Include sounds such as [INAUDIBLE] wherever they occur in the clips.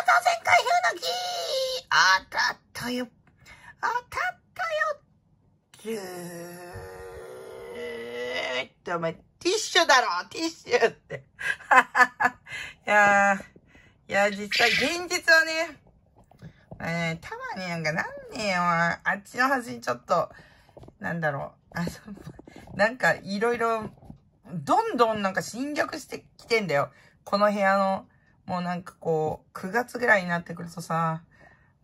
座全開風の木あたったよ。あたったよ。ずーっと、お前、ティッシュだろティッシュって。[LAUGHS] いやー、いや、実際、現実はね、えー、たまになんかなんねえよ。あっちの端にちょっと、なんだろう。あ、そなんか、いろいろ、どんどんなんか侵略してきてんだよ。この部屋のもうなんかこう、9月ぐらいになってくるとさ、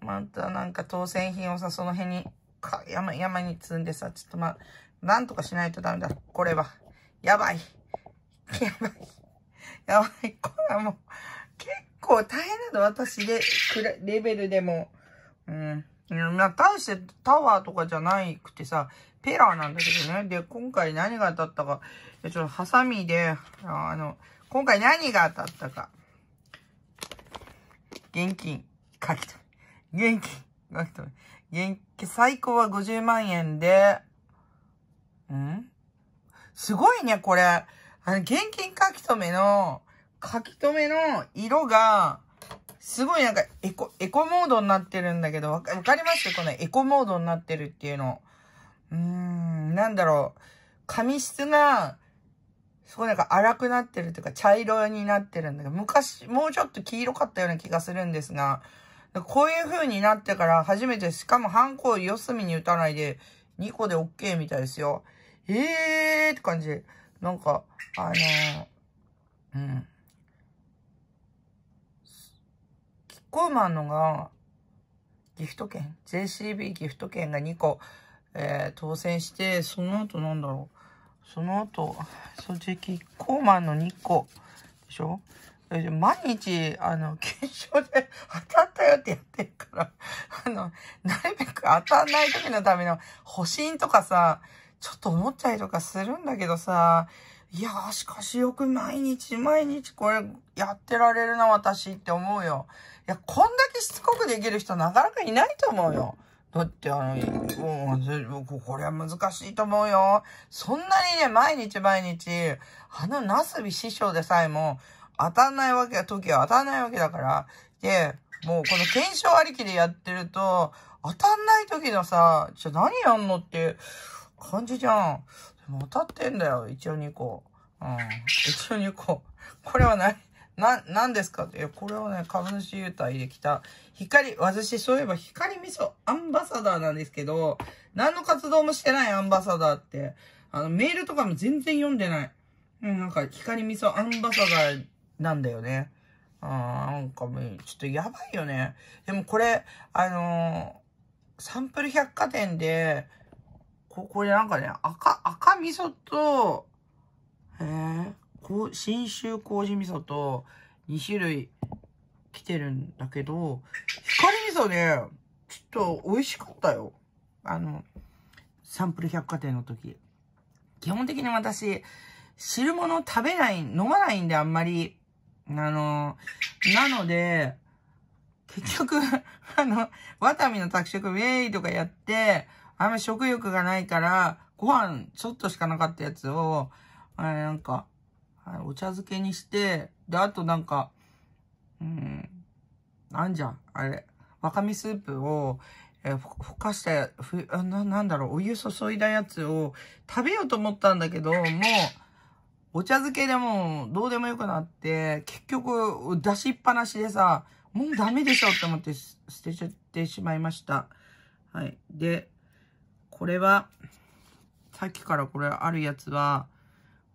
またなんか当選品をさ、その辺に、か山、山に積んでさ、ちょっとまあ、なんとかしないとダメだ。これは。やばい。やばい。やばい。これはもう、結構大変だ私で、レベルでも。うん。いや、大してタワーとかじゃなくてさ、ペラーなんだけどね。で、今回何が当たったか。ちょっとハサミで、あの、今回何が当たったか。現金、書き留め。現金、書き留め。現金、最高は50万円で、んすごいね、これ。あの、現金書き留めの、書き留めの色が、すごいなんか、エコ、エコモードになってるんだけど、わかりますこのエコモードになってるっていうの。うーん、なんだろう。紙質が、すごいなんか荒くなってるというか茶色になってるんだけど、昔もうちょっと黄色かったような気がするんですが、こういう風になってから初めて、しかもハンコを四隅に打たないで、2個で OK みたいですよ。えーって感じ。なんか、あのー、うん。キッコーマンのが、ギフト券 ?JCB ギフト券が2個、えー、当選して、その後なんだろう。その後、掃除機、コーマンの2個でしょ毎日、あの、検証で [LAUGHS] 当たったよってやってるから、[LAUGHS] あの、なるべく当たんない時のための保身とかさ、ちょっと思ったりとかするんだけどさ、いやー、しかしよく毎日毎日これやってられるな、私って思うよ。いや、こんだけしつこくできる人なかなかいないと思うよ。だってあの、もう、これは難しいと思うよ。そんなにね、毎日毎日、あのなすび師匠でさえも、当たんないわけ、時は当たんないわけだから。で、もうこの検証ありきでやってると、当たんない時のさ、じゃ何やんのって感じじゃん。でも当たってんだよ、一応2個。うん、一応2個。これはない。な、何ですかえ、これをね、株主優待で来た。光、私、そういえば光味噌アンバサダーなんですけど、何の活動もしてないアンバサダーって。あの、メールとかも全然読んでない。うん、なんか、光味噌アンバサダーなんだよね。あー、なんかもう、ちょっとやばいよね。でもこれ、あのー、サンプル百貨店で、ここでなんかね、赤、赤味噌と、えー、信州麹味噌と2種類来てるんだけど、光味噌ね、ちょっと美味しかったよ。あの、サンプル百貨店の時。基本的に私、汁物食べない、飲まないんであんまり。あの、なので、結局、[LAUGHS] あの、ワタミの宅食ウェイとかやって、あんま食欲がないから、ご飯ちょっとしかなかったやつを、あれなんか、はい、お茶漬けにして、で、あとなんか、うん、なんじゃあれ、わかみスープを、えー、ふかしたふあな、なんだろう、お湯注いだやつを食べようと思ったんだけど、もう、お茶漬けでもどうでもよくなって、結局出しっぱなしでさ、もうダメでしょって思って捨てちゃってしまいました。はい。で、これは、さっきからこれあるやつは、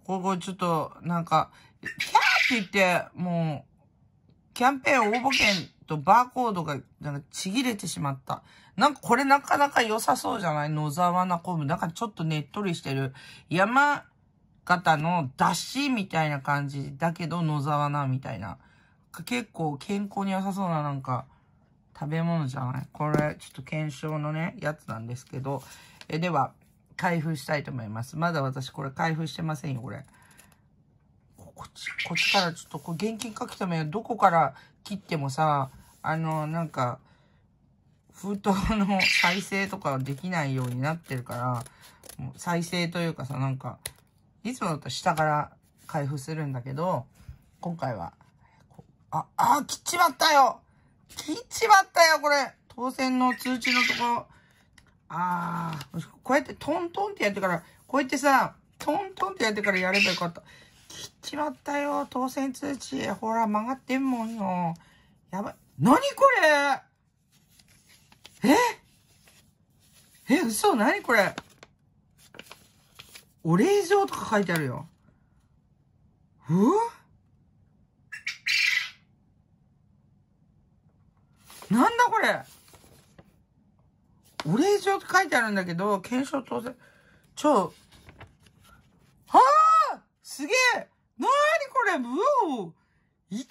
ここちょっと、なんか、キャーって言って、もう、キャンペーン応募券とバーコードが、なんかちぎれてしまった。なんかこれなかなか良さそうじゃない野沢菜昆布。なんかちょっとねっとりしてる。山形の出汁みたいな感じだけど野沢菜みたいな。結構健康に良さそうななんか食べ物じゃないこれちょっと検証のね、やつなんですけど。え、では、開封したいと思います。まだ私これ開封してませんよ、これ。こっち、こっちからちょっと、こう現金書きため、どこから切ってもさ、あの、なんか、封筒の再生とかできないようになってるから、もう再生というかさ、なんか、いつもだと下から開封するんだけど、今回は、あ、あ、切っちまったよ切っちまったよ、これ当選の通知のところ。ああ、こうやってトントンってやってから、こうやってさ、トントンってやってからやればよかった。切っちまったよ、当選通知。ほら、曲がってんもんよ。やばい。なにこれええ、嘘なにこれお礼状とか書いてあるよ。うなんだこれお礼状って書いてあるんだけど、検証当然。ちょ、はあすげえなーにこれうお !1 万円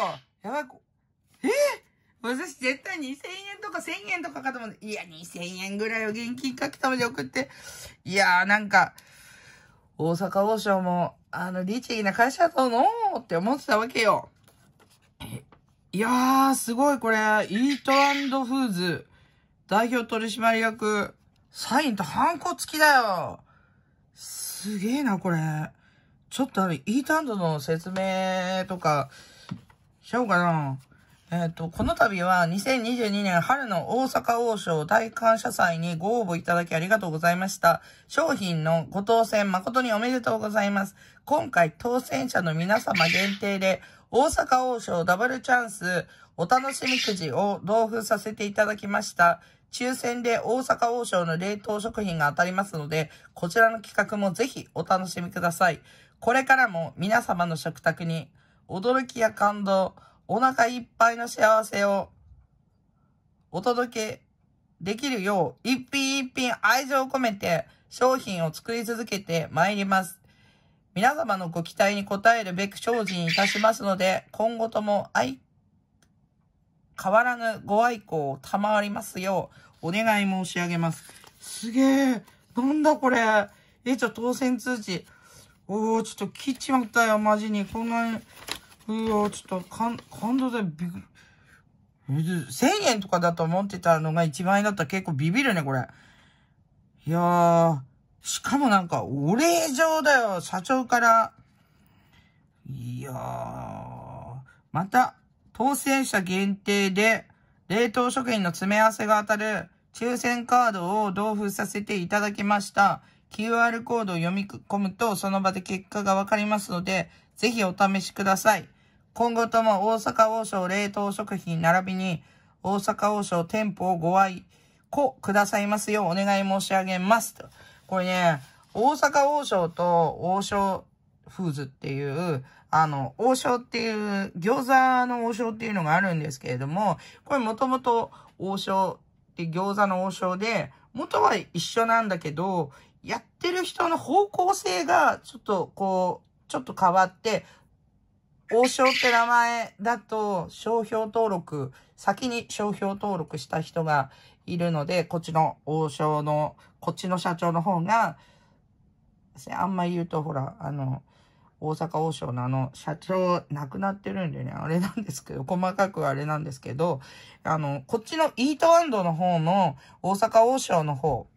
だよやばい、え私絶対2000円とか1000円とかかと思って、いや、2000円ぐらいを現金かきたまで送って、いやーなんか、大阪王将も、あの、リチーな会社だとのって思ってたわけよ。いやー、すごいこれ、イートフーズ。代表取締役、サインとハンコ付きだよすげえな、これ。ちょっとあイ E タンドの説明とか、しようかな。えっ、ー、と、この度は2022年春の大阪王将大感謝祭にご応募いただきありがとうございました。商品のご当選誠におめでとうございます。今回当選者の皆様限定で大阪王将ダブルチャンスお楽しみくじを同封させていただきました。抽選で大阪王将の冷凍食品が当たりますので、こちらの企画もぜひお楽しみください。これからも皆様の食卓に驚きや感動、お腹いっぱいの幸せをお届けできるよう、一品一品愛情を込めて商品を作り続けてまいります。皆様のご期待に応えるべく精進いたしますので、今後とも愛変わらぬご愛顧を賜りますよう、お願い申し上げます。すげえ。なんだこれ。え、じゃあ当選通知。おー、ちょっと切っちまったよ、マジに。こんなに。うわ、ちょっと、感、感動でびっくり。1000円とかだと思ってたのが1い円だったら結構ビビるね、これ。いやー、しかもなんか、お礼状だよ、社長から。いやー、また、当選者限定で、冷凍食品の詰め合わせが当たる抽選カードを同封させていただきました。QR コードを読み込むとその場で結果がわかりますので、ぜひお試しください。今後とも大阪王将冷凍食品並びに大阪王将店舗をご愛顧くださいますようお願い申し上げます。これね、大阪王将と王将フーズっていうあの、王将っていう、餃子の王将っていうのがあるんですけれども、これもともと王将って餃子の王将で、元は一緒なんだけど、やってる人の方向性がちょっとこう、ちょっと変わって、王将って名前だと商標登録、先に商標登録した人がいるので、こっちの王将の、こっちの社長の方が、あんまり言うとほら、あの、大阪王将のあの、社長亡くなってるんでね、あれなんですけど、細かくあれなんですけど、あの、こっちのイートアンドの方の、大阪王将の方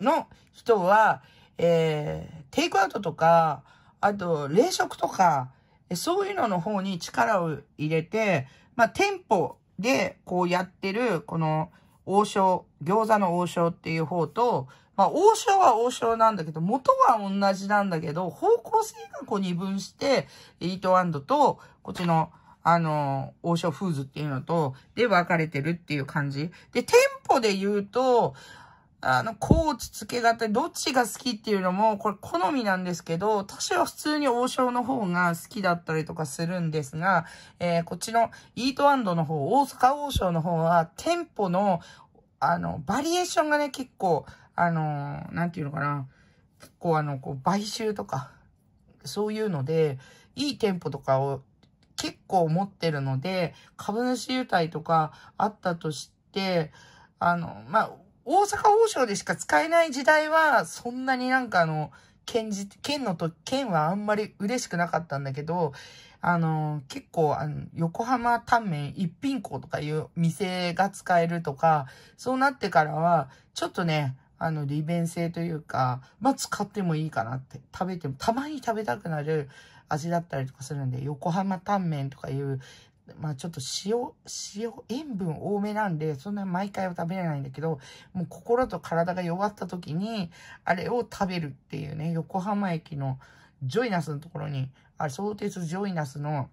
の人は、えー、テイクアウトとか、あと、冷食とか、そういうのの方に力を入れて、まあ、店舗でこうやってる、この、王将、餃子の王将っていう方と、まあ、王将は王将なんだけど、元は同じなんだけど、方向性がこう二分して、イートアンドと、こっちの、あの、王将フーズっていうのと、で分かれてるっていう感じ。で、店舗で言うと、あの、高知付け型、どっちが好きっていうのも、これ好みなんですけど、私は普通に王将の方が好きだったりとかするんですが、えー、こっちのイートアンドの方、大阪王将の方は、店舗の、あの、バリエーションがね、結構、あの、なんていうのかな、結構あの、こう、買収とか、そういうので、いい店舗とかを結構持ってるので、株主優待とかあったとして、あの、まあ、大阪王将でしか使えない時代は、そんなになんかあの、県じ、県のと、県はあんまり嬉しくなかったんだけど、あの、結構、あの、横浜タンメン一品校とかいう店が使えるとか、そうなってからは、ちょっとね、あの、利便性というか、まあ、使ってもいいかなって、食べても、たまに食べたくなる味だったりとかするんで、横浜タンメンとかいう、まあ、ちょっと塩、塩、塩分多めなんで、そんな毎回は食べれないんだけど、もう心と体が弱った時に、あれを食べるっていうね、横浜駅のジョイナスのところに、あ、れ、相鉄ジョイナスの、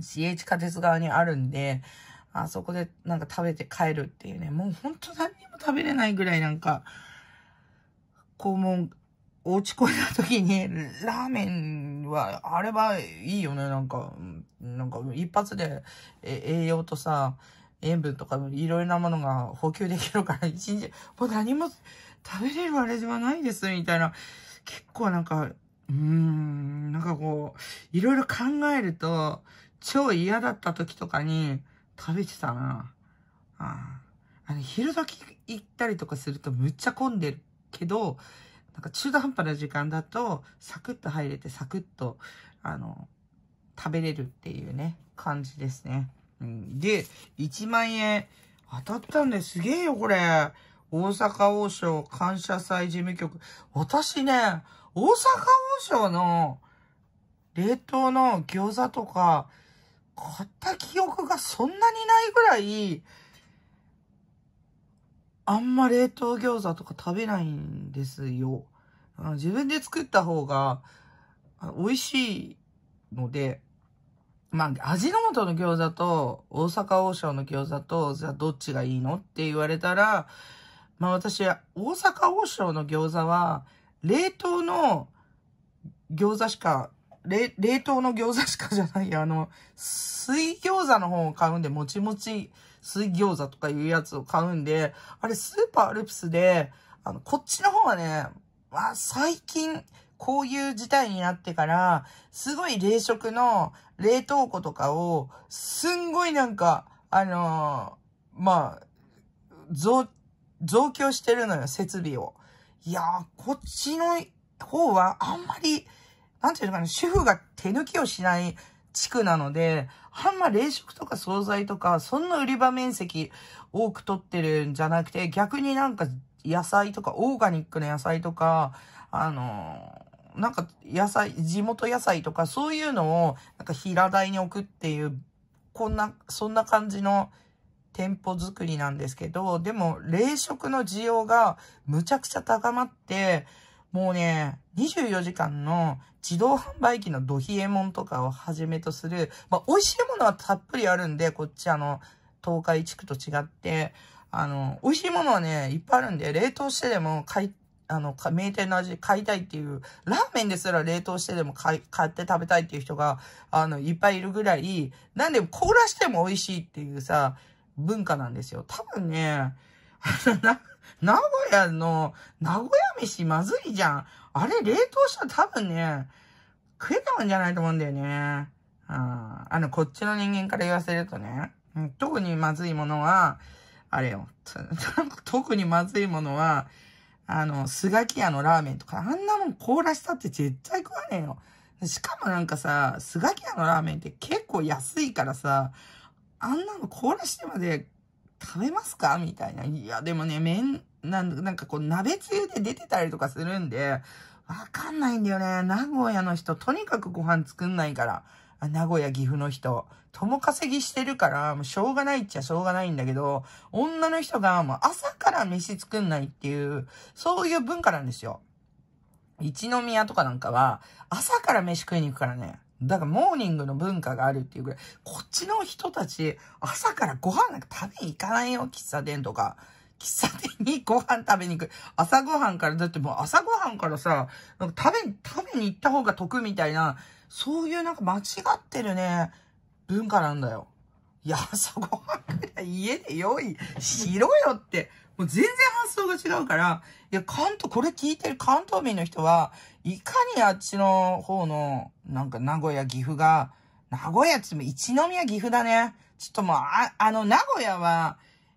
市営地下鉄側にあるんで、あそこでなんか食べて帰るっていうね、もうほんと何にも食べれないぐらいなんか、こうもう、落ち込んだ時に、ラーメンは、あればいいよね、なんか、なんか一発で栄養とさ、塩分とかいろいろなものが補給できるから、一日、もう何も食べれるあれではないです、みたいな。結構なんか、うーん、なんかこう、いろいろ考えると、超嫌だった時とかに、食べてたな。ああの、昼時行ったりとかするとむっちゃ混んでるけど、なんか中途半端な時間だと、サクッと入れて、サクッと、あの、食べれるっていうね、感じですね。うん、で、1万円当たったんですげえよ、これ。大阪王将感謝祭事務局。私ね、大阪王将の冷凍の餃子とか、買った記憶がそんなにないぐらい、あんま冷凍餃子とか食べないんですよ。自分で作った方が美味しいので、まあ、味の素の餃子と大阪王将の餃子と、じゃあどっちがいいのって言われたら、まあ私、大阪王将の餃子は、冷凍の餃子しか冷、冷凍の餃子しかじゃないや、あの、水餃子の方を買うんで、もちもち水餃子とかいうやつを買うんで、あれ、スーパーアルプスで、あの、こっちの方はね、まあ、最近、こういう事態になってから、すごい冷食の冷凍庫とかを、すんごいなんか、あのー、まあ、増、増強してるのよ、設備を。いやー、こっちの方はあんまり、なんていうのかな、主婦が手抜きをしない地区なので、あんま冷食とか惣菜とか、そんな売り場面積多く取ってるんじゃなくて、逆になんか野菜とか、オーガニックの野菜とか、あのー、なんか野菜、地元野菜とか、そういうのを、なんか平台に置くっていう、こんな、そんな感じの店舗作りなんですけど、でも冷食の需要がむちゃくちゃ高まって、もうね、24時間の自動販売機のドヒエモンとかをはじめとする、まあ、美味しいものはたっぷりあるんで、こっちあの、東海地区と違って、あの、美味しいものはね、いっぱいあるんで、冷凍してでも買い、あの、名店の味買いたいっていう、ラーメンですら冷凍してでも買い、買って食べたいっていう人が、あの、いっぱいいるぐらい、なんで凍らしても美味しいっていうさ、文化なんですよ。多分ね、名古屋の、名古屋飯まずいじゃん。あれ、冷凍したら多分ね、食えたもんじゃないと思うんだよね。うん。あの、こっちの人間から言わせるとね。うん、特にまずいものは、あれよ。[LAUGHS] 特にまずいものは、あの、スガキ屋のラーメンとか、あんなもん凍らしたって絶対食わねえよ。しかもなんかさ、スガキ屋のラーメンって結構安いからさ、あんなの凍らしてまで食べますかみたいな。いや、でもね、麺、なんなんかこう、鍋つゆで出てたりとかするんで、わかんないんだよね。名古屋の人、とにかくご飯作んないから。名古屋、岐阜の人、友稼ぎしてるから、もうしょうがないっちゃしょうがないんだけど、女の人がもう朝から飯作んないっていう、そういう文化なんですよ。一宮とかなんかは、朝から飯食いに行くからね。だからモーニングの文化があるっていうぐらい、こっちの人たち、朝からご飯なんか食べに行かないよ、喫茶店とか。喫茶店にご飯食べに行く。朝ごはんから、だってもう朝ごはんからさ、なんか食べ、食べに行った方が得みたいな、そういうなんか間違ってるね、文化なんだよ。いや、朝ごはんくらい家で用意 [LAUGHS] しろよって、もう全然発想が違うから、いや、関東、これ聞いてる関東民の人は、いかにあっちの方の、なんか名古屋、岐阜が、名古屋っつっても一宮岐阜だね。ちょっともう、あ、あの、名古屋は、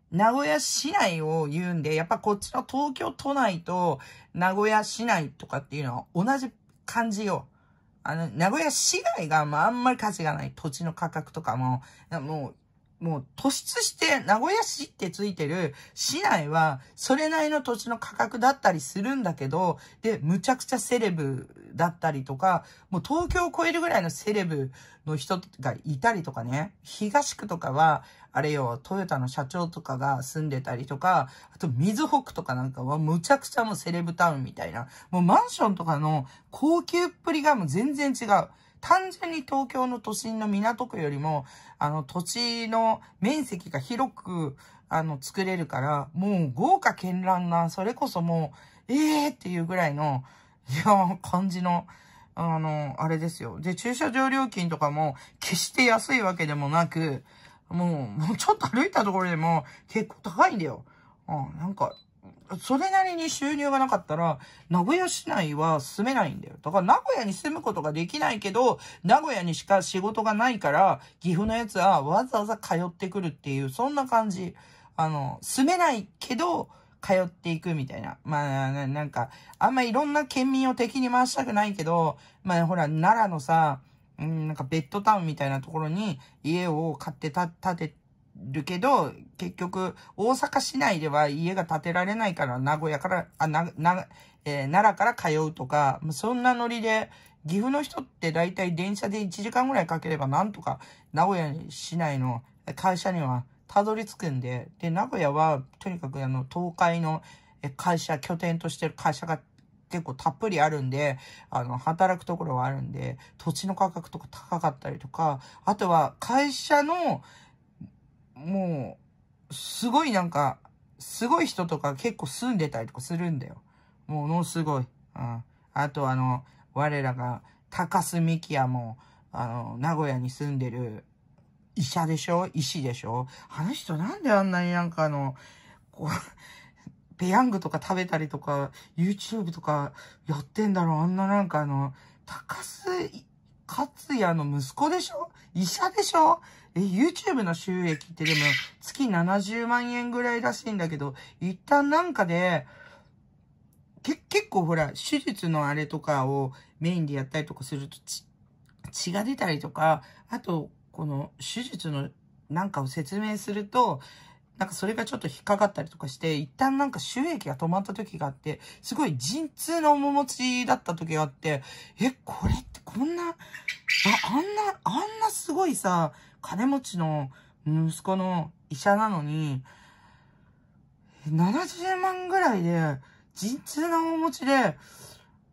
名古屋市内を言うんで、やっぱこっちの東京都内と名古屋市内とかっていうのは同じ感じよ。あの、名古屋市街が、まあ、あんまり価値がない土地の価格とかも、もう、もう突出して名古屋市ってついてる市内はそれなりの土地の価格だったりするんだけど、で、むちゃくちゃセレブだったりとか、もう東京を超えるぐらいのセレブの人がいたりとかね、東区とかは、あれよ、トヨタの社長とかが住んでたりとか、あと水北とかなんかはむちゃくちゃもうセレブタウンみたいな、もうマンションとかの高級っぷりがもう全然違う。単純に東京の都心の港区よりも、あの、土地の面積が広く、あの、作れるから、もう豪華絢爛な、それこそもう、ええー、っていうぐらいの、いや、感じの、あの、あれですよ。で、駐車場料金とかも、決して安いわけでもなく、もう、もうちょっと歩いたところでも、結構高いんだよ。うん、なんか、それなりに収入がなかったら、名古屋市内は住めないんだよ。だから名古屋に住むことができないけど、名古屋にしか仕事がないから、岐阜のやつはわざわざ通ってくるっていう、そんな感じ。あの、住めないけど、通っていくみたいな。まあ、なんか、あんまいろんな県民を敵に回したくないけど、まあ、ほら、奈良のさ、うん、なんかベッドタウンみたいなところに家を買って建てるけど、結局、大阪市内では家が建てられないから、名古屋から、あ、な、な、えー、奈良から通うとか、そんなノリで、岐阜の人って大体電車で1時間ぐらいかければなんとか名古屋市内の会社にはたどり着くんで、で、名古屋はとにかくあの東海の会社、拠点としてる会社が結構たっぷりあるんで、あの、働くところはあるんで、土地の価格とか高かったりとか、あとは会社の、もう、すごいなんか、すごい人とか結構住んでたりとかするんだよ。ものすごい。うん。あとあの、我らが、高須美希也も、あの、名古屋に住んでる医者でしょ医師でしょあの人なんであんなになんかあの、こう、ペヤングとか食べたりとか、YouTube とかやってんだろうあんななんかあの、高須克也の息子でしょ医者でしょえ、YouTube の収益ってでも月70万円ぐらいらしいんだけど、一旦なんかで、け、結構ほら、手術のあれとかをメインでやったりとかすると血が出たりとか、あと、この手術のなんかを説明すると、なんかそれがちょっと引っかかったりとかして、一旦なんか収益が止まった時があって、すごい陣痛の面持ちだった時があって、え、これってこんな、あ、あんな、あんなすごいさ、金持ちの息子の医者なのに、70万ぐらいで、陣痛なお持ちで、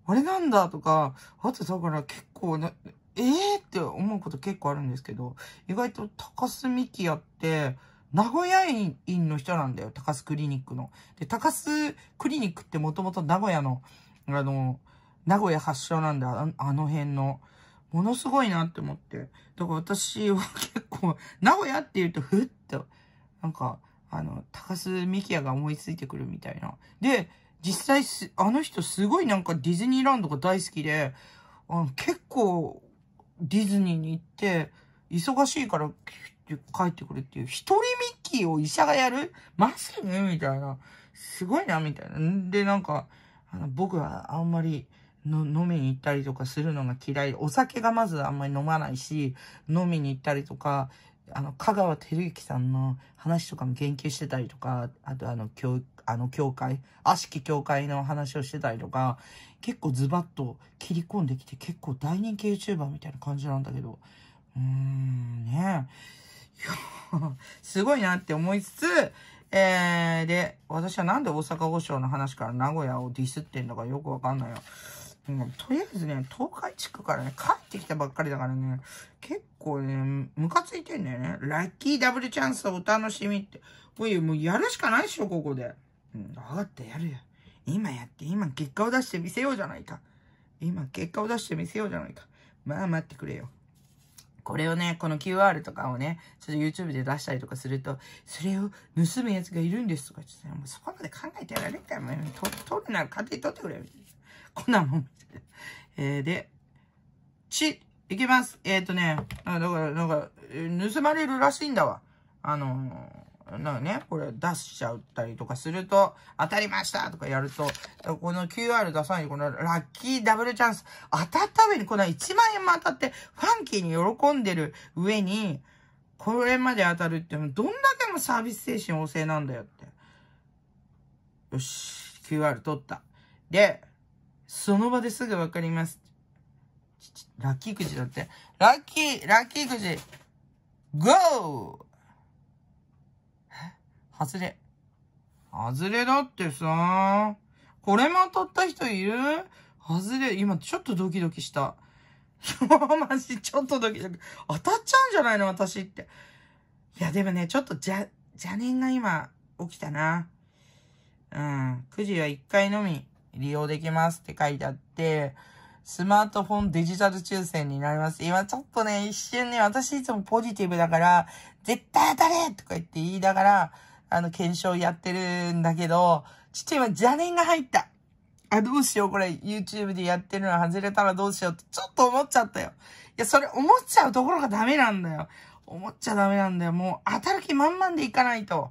あれなんだとか、あとだから結構な、ええー、って思うこと結構あるんですけど、意外と高須幹也って、名古屋院の人なんだよ、高須クリニックの。で、高須クリニックってもともと名古屋の、あの、名古屋発祥なんだあの辺の。ものすごいなって思って。だから私は結構、名古屋って言うと、ふっと、なんか、あの、高須幹也が思いついてくるみたいな。で、実際す、あの人すごいなんかディズニーランドが大好きで、あ結構ディズニーに行って、忙しいから帰ってくるっていう、一人ミッキーを医者がやるマジねみたいな。すごいな、みたいな。で、なんか、あの僕はあんまり、の飲みに行ったりとかするのが嫌い。お酒がまずあんまり飲まないし、飲みに行ったりとか、あの、香川照之さんの話とかも言及してたりとか、あとあの、教、あの、教会、悪しき教会の話をしてたりとか、結構ズバッと切り込んできて、結構大人気 YouTuber みたいな感じなんだけど、うーん、ねいや、すごいなって思いつつ、えー、で、私はなんで大阪五所の話から名古屋をディスってんだかよくわかんないよ。もうとりあえずね、東海地区からね、帰ってきたばっかりだからね、結構ね、ムカついてんだよね。ラッキーダブルチャンスをお楽しみって。もう、もうやるしかないっしょ、ここで。うん、分かった、やるよ。今やって、今結果を出してみせようじゃないか。今結果を出してみせようじゃないか。まあ待ってくれよ。これをね、この QR とかをね、ちょっと YouTube で出したりとかすると、それを盗む奴がいるんですとかちょっね、もうそこまで考えてやられんから、ね、取るなら勝手に取ってくれよ。こんなもん。えー、で、ち、いきます。えっ、ー、とね、だから、なんか、盗まれるらしいんだわ。あのー、なんかね、これ出しちゃったりとかすると、当たりましたとかやると、この QR 出さないこのラッキーダブルチャンス、当たった上にこの1万円も当たって、ファンキーに喜んでる上に、これまで当たるって、どんだけもサービス精神旺盛なんだよって。よし、QR 取った。で、その場ですぐわかります。ラッキーくじだって。ラッキー、ラッキーくじ。GO! 外れ。外れだってさ、これも当たった人いる外れ、今ちょっとドキドキした。マジ、ちょっとドキドキ。当たっちゃうんじゃないの私って。いや、でもね、ちょっとじゃ、邪念が今、起きたな。うん。くじは一回のみ。利用できますって書いてあって、スマートフォンデジタル抽選になります。今ちょっとね、一瞬ね、私いつもポジティブだから、絶対当たれとか言って言いながら、あの、検証やってるんだけど、ちょっと今邪念が入った。あ、どうしようこれ、YouTube でやってるの外れたらどうしようってちょっと思っちゃったよ。いや、それ思っちゃうところがダメなんだよ。思っちゃダメなんだよ。もう、当たる気満々でいかないと。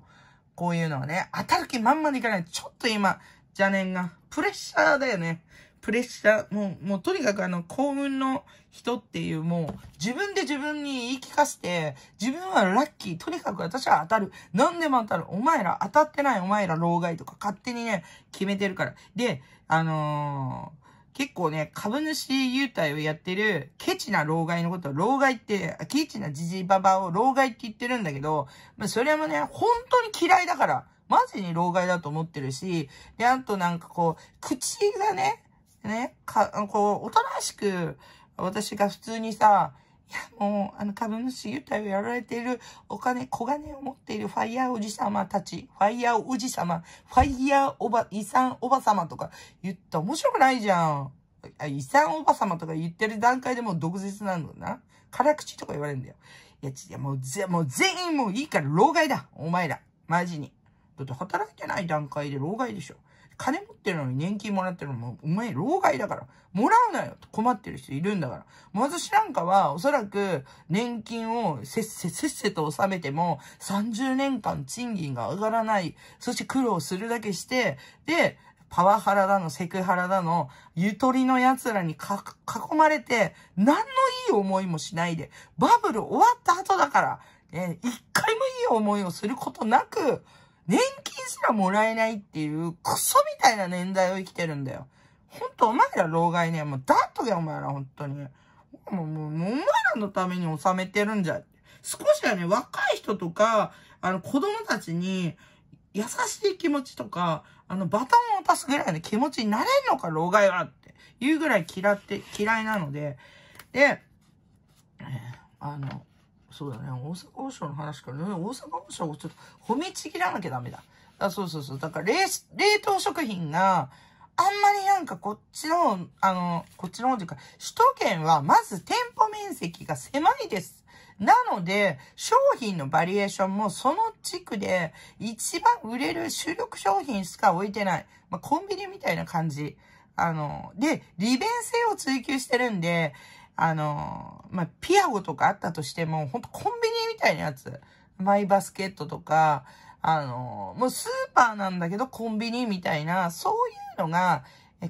こういうのはね、当たる気満々でいかない。ちょっと今、邪念がプレッシャーだよね。プレッシャー。もう、もうとにかくあの、幸運の人っていう、もう、自分で自分に言い聞かせて、自分はラッキー。とにかく私は当たる。何でも当たる。お前ら当たってない。お前ら老害とか勝手にね、決めてるから。で、あのー結構ね、株主優待をやってる、ケチな老害のことを、老害って、ケチなジジババを老害って言ってるんだけど、まあ、それもね、本当に嫌いだから、マジに老害だと思ってるし、で、あとなんかこう、口がね、ね、か、こう、おとなしく、私が普通にさ、いや、もう、あの、株主優待をやられているお金、小金を持っているファイヤーおじ様たち、ファイヤーおじ様、ファイヤーおば、遺産おば様とか言った面白くないじゃん。遺産おば様とか言ってる段階でもう毒舌なのな。辛口とか言われるんだよ。いや、もう、もう全員もういいから、老害だ。お前ら。マジに。だって働いてない段階で老害でしょ。金持ってるのに年金もらってるのも、お前、老害だから、もらうなよと困ってる人いるんだから。私なんかは、おそらく、年金をせっせ、せっせと納めても、30年間賃金が上がらない、そして苦労するだけして、で、パワハラだの、セクハラだの、ゆとりの奴らに囲まれて、何のいい思いもしないで、バブル終わった後だから、え、一回もいい思いをすることなく、年金すらもらえないっていうクソみたいな年代を生きてるんだよ。ほんとお前ら老害ね、もうだっとけお前らほんとに。もう、もう、もうお前らのために収めてるんじゃ。少しはね、若い人とか、あの子供たちに優しい気持ちとか、あのバトンを渡すぐらいの気持ちになれんのか、老害はっていうぐらい嫌って、嫌いなので、で、あの、そうだね。大阪王将の話から、ね、大阪王将をちょっと褒めちぎらなきゃダメだ。あそうそうそう。だから冷、冷凍食品が、あんまりなんかこっちの、あの、こっちの方というか、首都圏はまず店舗面積が狭いです。なので、商品のバリエーションもその地区で一番売れる主力商品しか置いてない。まあ、コンビニみたいな感じ。あの、で、利便性を追求してるんで、あの、まあ、ピアゴとかあったとしても、ほんとコンビニみたいなやつ。マイバスケットとか、あの、もうスーパーなんだけどコンビニみたいな、そういうのが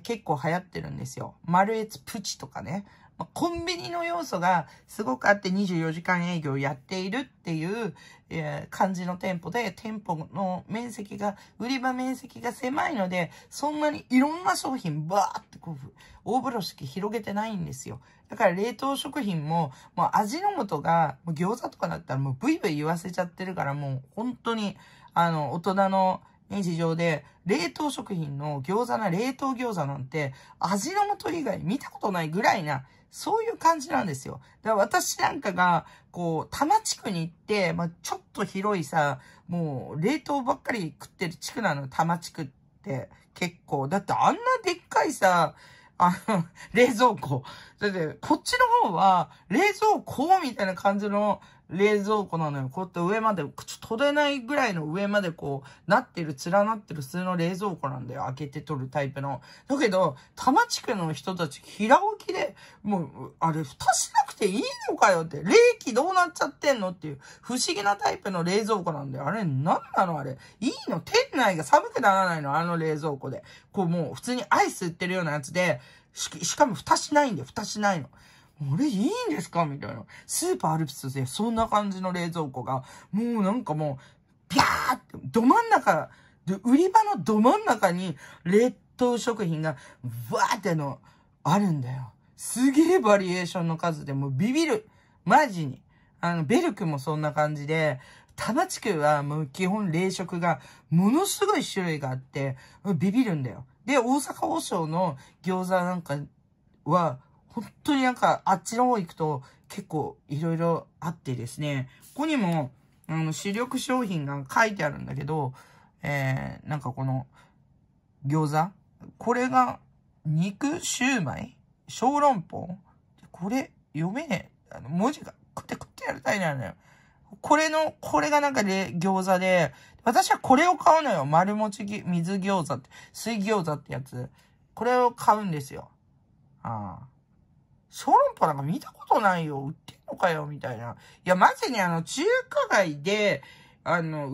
結構流行ってるんですよ。マルエツプチとかね。まコンビニの要素がすごくあって24時間営業やっているっていう、え感じの店舗で、店舗の面積が、売り場面積が狭いので、そんなにいろんな商品バーってこう、大風呂敷広げてないんですよ。だから冷凍食品も、もう味の素が、もう餃子とかだったらもうブイブイ言わせちゃってるから、もう本当に、あの、大人の、日常で、冷凍食品の餃子な冷凍餃子なんて、味の素以外見たことないぐらいな、そういう感じなんですよ。だから私なんかが、こう、多摩地区に行って、まあ、ちょっと広いさ、もう、冷凍ばっかり食ってる地区なの、多摩地区って。結構。だってあんなでっかいさ、あの、[LAUGHS] 冷蔵庫。だって、こっちの方は、冷蔵庫みたいな感じの冷蔵庫なのよ。こうやって上まで、口取れないぐらいの上までこう、なってる、連なってる普通の冷蔵庫なんだよ。開けて取るタイプの。だけど、多摩地区の人たち、平置きで、もう、あれ、蓋しなくていいのかよって、冷気どうなっちゃってんのっていう、不思議なタイプの冷蔵庫なんだよ。あれ、なんなのあれ。いいの店内が寒くならないのあの冷蔵庫で。こう、もう、普通にアイス売ってるようなやつで、し、しかも蓋しないんだよ。蓋しないの。あれいいんですかみたいな。スーパーアルプスでそんな感じの冷蔵庫が、もうなんかもう、ピャーって、ど真ん中、で、売り場のど真ん中に冷凍食品が、わーっての、あるんだよ。すげえバリエーションの数で、もうビビる。マジに。あの、ベルクもそんな感じで、多摩地区はもう基本冷食がものすごい種類があって、ビビるんだよ。で、大阪王将の餃子なんかは、本当になんか、あっちの方行くと結構いろいろあってですね、ここにも、あの、主力商品が書いてあるんだけど、えー、なんかこの、餃子これが、肉シューマイ小籠包これ、読めねえ。あの、文字が、食って食ってやりたいなのよ。これの、これがなんかで、餃子で、私はこれを買うのよ。丸餅ちぎ、水餃子って、水餃子ってやつ。これを買うんですよ。ああ。小籠包なんか見たことないよ。売ってんのかよみたいな。いや、マジにあの、中華街で、あの、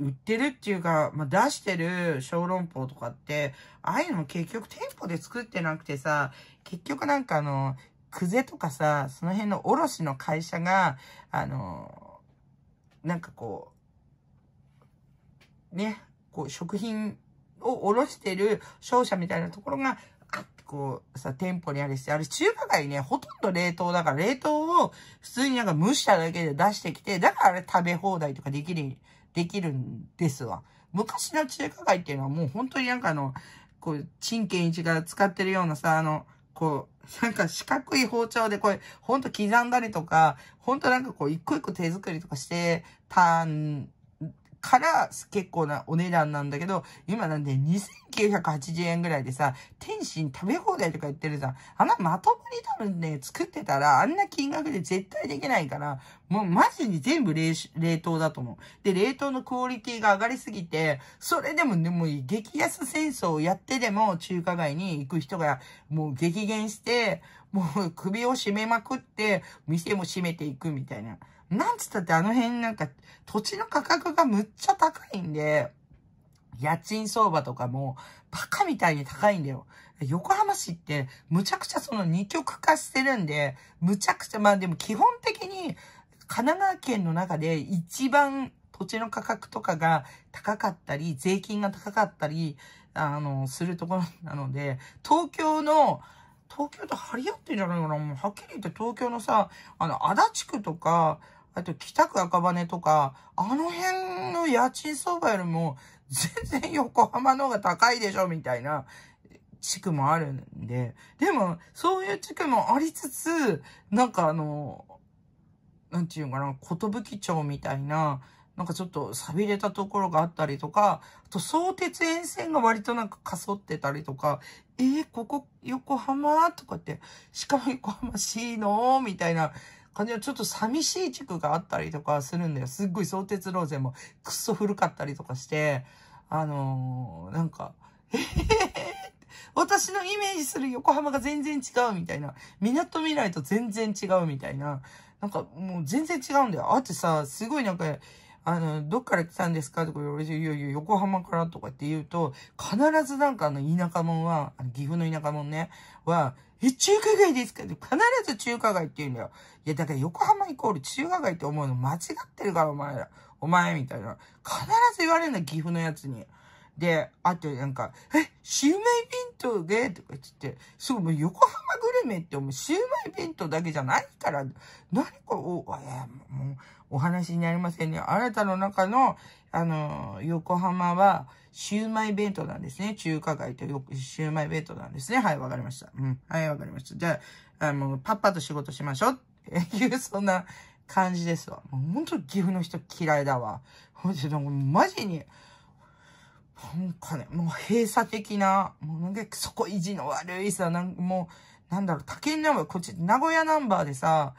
売ってるっていうか、まあ、出してる小籠包とかって、ああいうの結局店舗で作ってなくてさ、結局なんかあの、クゼとかさ、その辺の卸の会社が、あの、なんかこう、ね、こう食品を卸してる商社みたいなところがこう、さ、店舗にあるし、あれ中華街ね、ほとんど冷凍だから、冷凍を普通になんか蒸しただけで出してきて、だからあれ食べ放題とかできる、できるんですわ。昔の中華街っていうのはもう本当になんかあの、こう、陳建一が使ってるようなさ、あの、こう、なんか四角い包丁でこれ、ほんと刻んだりとか、ほんとなんかこう、一個一個手作りとかしてたんから結構なお値段なんだけど、今なんで2980円ぐらいでさ、天津食べ放題とか言ってるじゃん。あんなまともに多分ね、作ってたらあんな金額で絶対できないから、もうマジに全部冷凍だと思う。で、冷凍のクオリティが上がりすぎて、それでもね、もう激安戦争をやってでも中華街に行く人がもう激減して、もう首を絞めまくって、店も閉めていくみたいな。なんつったってあの辺なんか土地の価格がむっちゃ高いんで、家賃相場とかもバカみたいに高いんだよ。横浜市ってむちゃくちゃその二極化してるんで、むちゃくちゃ、まあでも基本的に神奈川県の中で一番土地の価格とかが高かったり、税金が高かったり、あの、するところなので、東京の、東京と張り合ってんじゃないかなもうはっきり言って東京のさ、あの、足立区とか、あと北区赤羽とか、あの辺の家賃相場よりも全然横浜の方が高いでしょみたいな地区もあるんで、でもそういう地区もありつつ、なんかあの、なんていうかな、寿町みたいな、なんかちょっと錆びれたところがあったりとか、あと相鉄沿線が割となんかかそってたりとか、えー、ここ横浜とかって、しかも横浜市のみたいな、感じはちょっと寂しい地区があったりとかするんだよ。すっごい相鉄ローゼもくっそ古かったりとかして、あのー、なんか、えへへへ私のイメージする横浜が全然違うみたいな。港未来と全然違うみたいな。なんかもう全然違うんだよ。あってさ、すごいなんか、あの、どっから来たんですかとか言われて、いやいや、横浜からとかって言うと、必ずなんかあの、田舎者は、岐阜の田舎者ね、は、え、中華街ですか必ず中華街って言うんだよ。いや、だから横浜イコール中華街って思うの間違ってるから、お前ら。お前みたいな。必ず言われるんだ、岐阜のやつに。で、あとなんか、え、シウマイ弁当でとか言って、すごい、横浜グルメってもうシウマイ弁当だけじゃないから、何これ、お、えもう、お話になりませんね。あなたの中の、あの、横浜は、シューマイ弁当なんですね。中華街とよくシューマイ弁当なんですね。はい、わかりました。うん。はい、わかりました。じゃあ、あの、パッパと仕事しましょうって [LAUGHS] いう、そんな感じですわ。もう本当岐阜の人嫌いだわ。ほんと、マジに、なんかね、もう閉鎖的な、もうなんかそこ意地の悪いさ、なんもう、なんだろう、他県ナンバー、こっち、名古屋ナンバーでさ、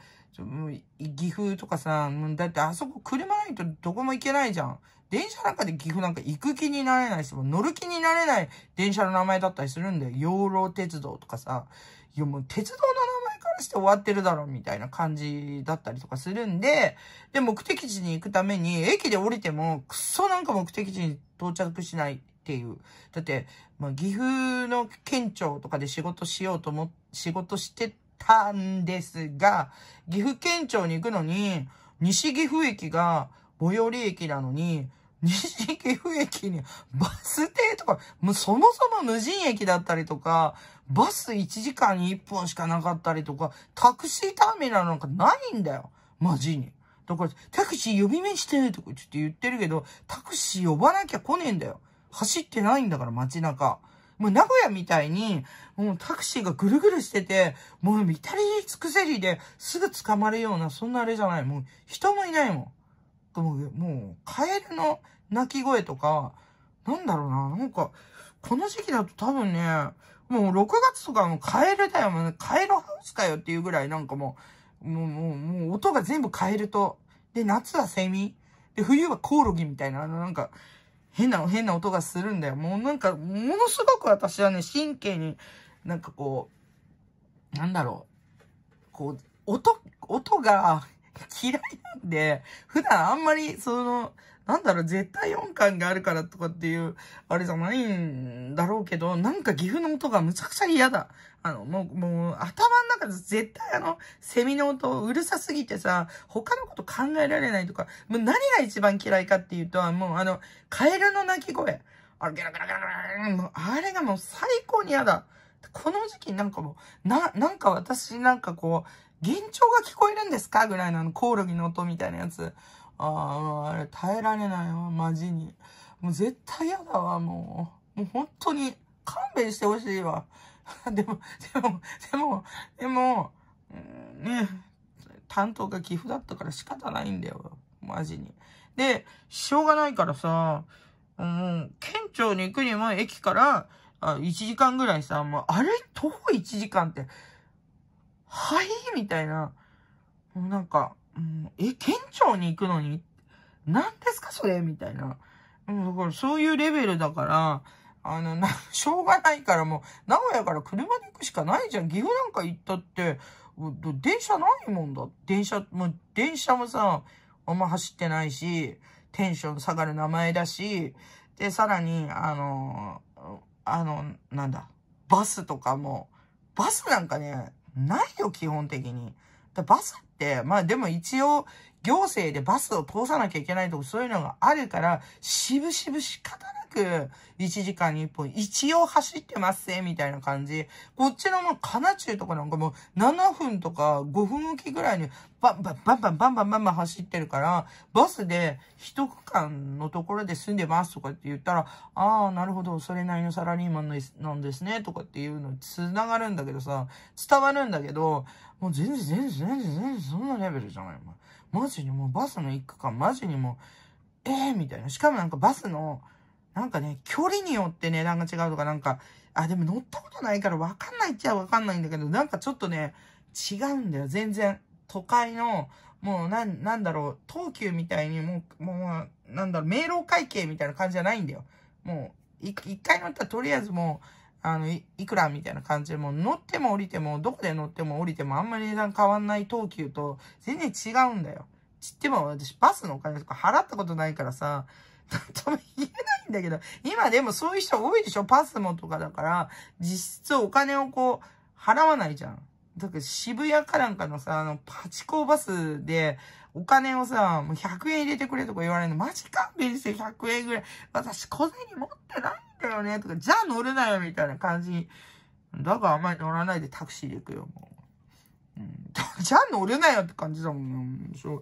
岐阜とかさ、だってあそこ車ないとどこも行けないじゃん。電車なんかで岐阜なんか行く気になれないし、も乗る気になれない電車の名前だったりするんだよ。養老鉄道とかさ。いやもう鉄道の名前からして終わってるだろ、みたいな感じだったりとかするんで、で、目的地に行くために、駅で降りても、くっそなんか目的地に到着しないっていう。だって、まあ、岐阜の県庁とかで仕事しようと思、仕事してたんですが、岐阜県庁に行くのに、西岐阜駅が最寄り駅なのに、西岐阜駅にバス停とか、もうそもそも無人駅だったりとか、バス1時間に1本しかなかったりとか、タクシーターミナルなんかないんだよ。マジに。だから、タクシー呼び目してとかちょっと言ってるけど、タクシー呼ばなきゃ来ねえんだよ。走ってないんだから街中。もう名古屋みたいに、もうタクシーがぐるぐるしてて、もう見たり尽くせりですぐ捕まるような、そんなあれじゃない。もう人もいないもん。と思う。もう、カエルの鳴き声とか、なんだろうな、なんか、この時期だと多分ね、もう6月とかもカエルだよ、もうカエルハウスかよっていうぐらいなんかもう、もう、もう、もう音が全部カエルと、で、夏はセミ、で、冬はコオロギみたいな、あのなんか、変な、変な音がするんだよ。もうなんか、ものすごく私はね、神経に、なんかこう、なんだろう、こう、音、音が、嫌いなんで、普段あんまり、その、なんだろう、絶対音感があるからとかっていう、あれじゃないんだろうけど、なんか岐阜の音がむちゃくちゃ嫌だ。あの、もう、もう、頭の中で絶対あの、セミの音うるさすぎてさ、他のこと考えられないとか、もう何が一番嫌いかっていうと、もうあの、カエルの鳴き声。あれ、ガラガラガラガラもう、あれがもう最高に嫌だ。この時期なんかもう、な、なんか私なんかこう、幻聴が聞こえるんですかぐらいのの、コオロギの音みたいなやつ。ああ、あれ耐えられないわ、マジに。もう絶対嫌だわ、もう。もう本当に、勘弁してほしいわ。[LAUGHS] でも、でも、でも、でも、うん、ね、担当が岐阜だったから仕方ないんだよ、マジに。で、しょうがないからさ、うん、県庁に行くにも駅から、あ1時間ぐらいさ、もうあれ徒歩1時間って、はいみたいな。もうなんか、うん、え、県庁に行くのに何ですかそれみたいな。だからそういうレベルだから、あの、な、しょうがないからもう、名古屋から車で行くしかないじゃん。岐阜なんか行ったって、電車ないもんだ。電車、もう、電車もさ、あんま走ってないし、テンション下がる名前だし、で、さらに、あの、あの、なんだ、バスとかも、バスなんかね、ないよ、基本的に。だバスって、まあでも一応、行政でバスを通さなきゃいけないとかそういうのがあるから、しぶしぶ仕方ない。く1時間に1本一応走ってますぜ、みたいな感じ。こっちのもう、かなちゅうとかなんかもう7分とか5分おきぐらいにバンバンバンバンバンバンバンバン走ってるから、バスで一区間のところで住んでますとかって言ったら、ああ、なるほど、それなりのサラリーマンなんですね、とかっていうの繋がるんだけどさ、伝わるんだけど、もう全然全然全然全然そんなレベルじゃない。マジにもうバスの一区間、マジにもう、ええー、みたいな。しかもなんかバスの、なんかね、距離によって値段が違うとか、なんか、あ、でも乗ったことないから分かんないっちゃ分かんないんだけど、なんかちょっとね、違うんだよ、全然。都会の、もうなん、なんだろう、東急みたいに、もう、もう、なんだろう、迷路会計みたいな感じじゃないんだよ。もう、一回乗ったらとりあえずもう、あの、いくらみたいな感じで、もう乗っても降りても、どこで乗っても降りても、あんまり値段変わんない東急と、全然違うんだよ。ちっても私、バスのお金とか払ったことないからさ、なんとも言えないんだけど、今でもそういう人多いでしょパスモとかだから、実質お金をこう、払わないじゃん。だから渋谷かなんかのさ、あの、パチコバスで、お金をさ、もう100円入れてくれとか言われるの、マジ勘弁して100円ぐらい。私小銭持ってないんだよね、とか、じゃあ乗るなよ、みたいな感じ。に。だからあんまり乗らないでタクシーで行くよ、もう。うん、じゃあ乗るなよって感じだもんそう。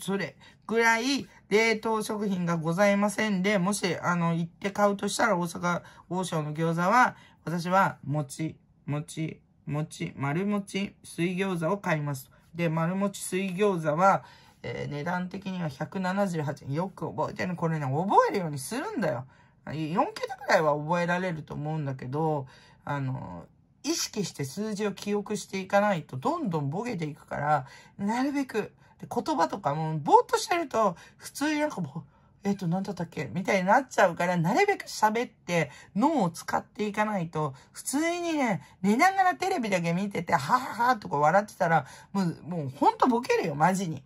それぐらい冷凍食品がございませんで、もし、あの、行って買うとしたら大阪王将の餃子は、私は、餅、餅、餅、丸餅、水餃子を買いますで、丸餅、水餃子は、えー、値段的には178円。よく覚えてる。これね、覚えるようにするんだよ。4桁ぐらいは覚えられると思うんだけど、あの、意識して数字を記憶していかないとどんどんボケていくから、なるべく、言葉とかもぼーっとしてると、普通になんかもう、えっ、と、なんだったっけみたいになっちゃうから、なるべく喋って脳を使っていかないと、普通にね、寝ながらテレビだけ見てて、はははとか笑ってたら、もう、もうほんとボケるよ、マジに。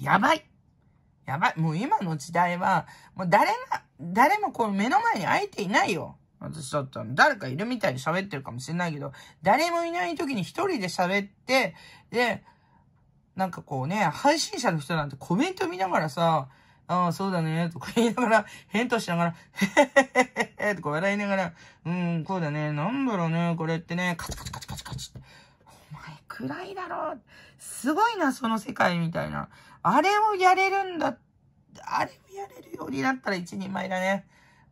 やばいやばいもう今の時代は、もう誰が、誰もこう目の前に空いていないよ。私ちょっと、誰かいるみたいに喋ってるかもしれないけど、誰もいない時に一人で喋って、で、なんかこうね、配信者の人なんてコメント見ながらさ、ああ、そうだね、とか言いながら、返答しながら、へへへへへとか笑いながら、うん、こうだね、なんだろうね、これってね、カチカチカチカチカチって。お前暗いだろ。すごいな、その世界みたいな。あれをやれるんだ。あれをやれるようになったら一人前だね。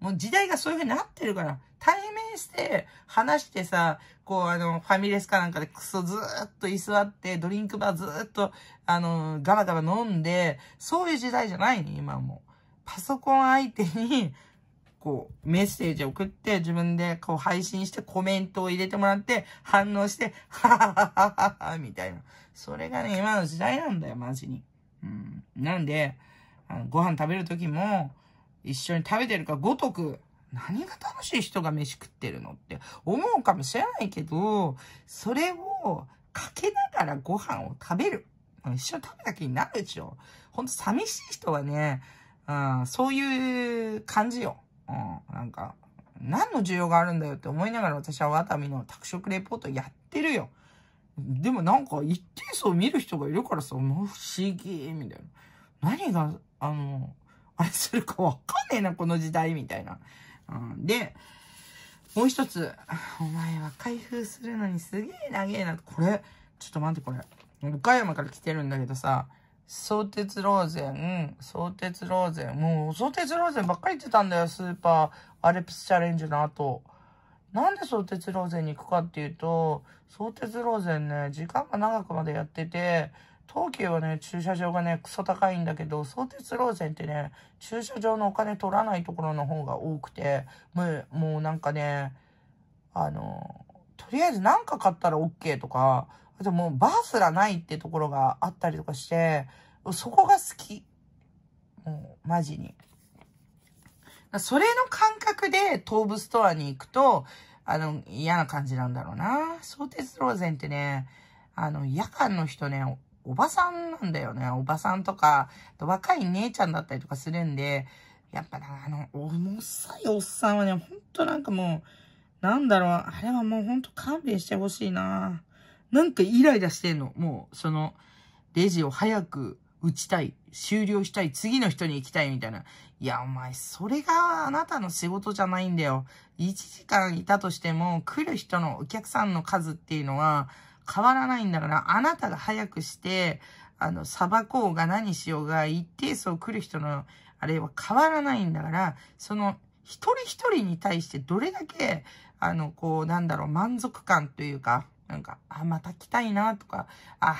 もう時代がそういう風になってるから、対面して話してさ、こうあの、ファミレスかなんかでクソずーっと居座って、ドリンクバーずーっと、あの、ガバガバ飲んで、そういう時代じゃないね、今もパソコン相手に、こう、メッセージを送って、自分でこう配信して、コメントを入れてもらって、反応して、はははははは、みたいな。それがね、今の時代なんだよ、マジに。うん。なんで、あのご飯食べるときも、一緒に食べてるかごとく、何が楽しい人が飯食ってるのって思うかもしれないけど、それをかけながらご飯を食べる。一緒に食べた気になるでしょ。ほんと寂しい人はね、うん、そういう感じよ。うん、なんか、何の需要があるんだよって思いながら私はワタミの宅食レポートやってるよ。でもなんか一定数見る人がいるからさ、もう不思議、みたいな。何が、あの、あれするかわかんねえな、この時代、みたいな。うん、で、もう一つ、お前は開封するのにすげえ長えな。これ、ちょっと待って、これ。岡山から来てるんだけどさ、相鉄ローゼン、相鉄ローゼン、もう相鉄ローゼンばっかり言ってたんだよ、スーパーアルプスチャレンジの後。なんで相鉄ローゼンに行くかっていうと、相鉄ローゼンね、時間が長くまでやってて、東急はね、駐車場がね、クソ高いんだけど、相鉄ローゼンってね、駐車場のお金取らないところの方が多くて、もう、もうなんかね、あの、とりあえず何か買ったら OK とか、あともうバーすらないってところがあったりとかして、そこが好き。もう、マジに。それの感覚で東武ストアに行くと、あの、嫌な感じなんだろうな。相鉄ローゼンってね、あの、夜間の人ね、おばさんなんだよね。おばさんとか、若い姉ちゃんだったりとかするんで、やっぱな、あの、重さいおっさんはね、ほんとなんかもう、なんだろう、あれはもうほんと勘弁してほしいな。なんかイライラしてんの。もう、その、レジを早く打ちたい。終了したい。次の人に行きたいみたいな。いや、お前、それがあなたの仕事じゃないんだよ。1時間いたとしても、来る人のお客さんの数っていうのは、変わらないんだから、あなたが早くして、あの、裁こうが何しようが、一定数来る人の、あれは変わらないんだから、その、一人一人に対してどれだけ、あの、こう、なんだろう、満足感というか、なんか、あ、また来たいなとか、あ、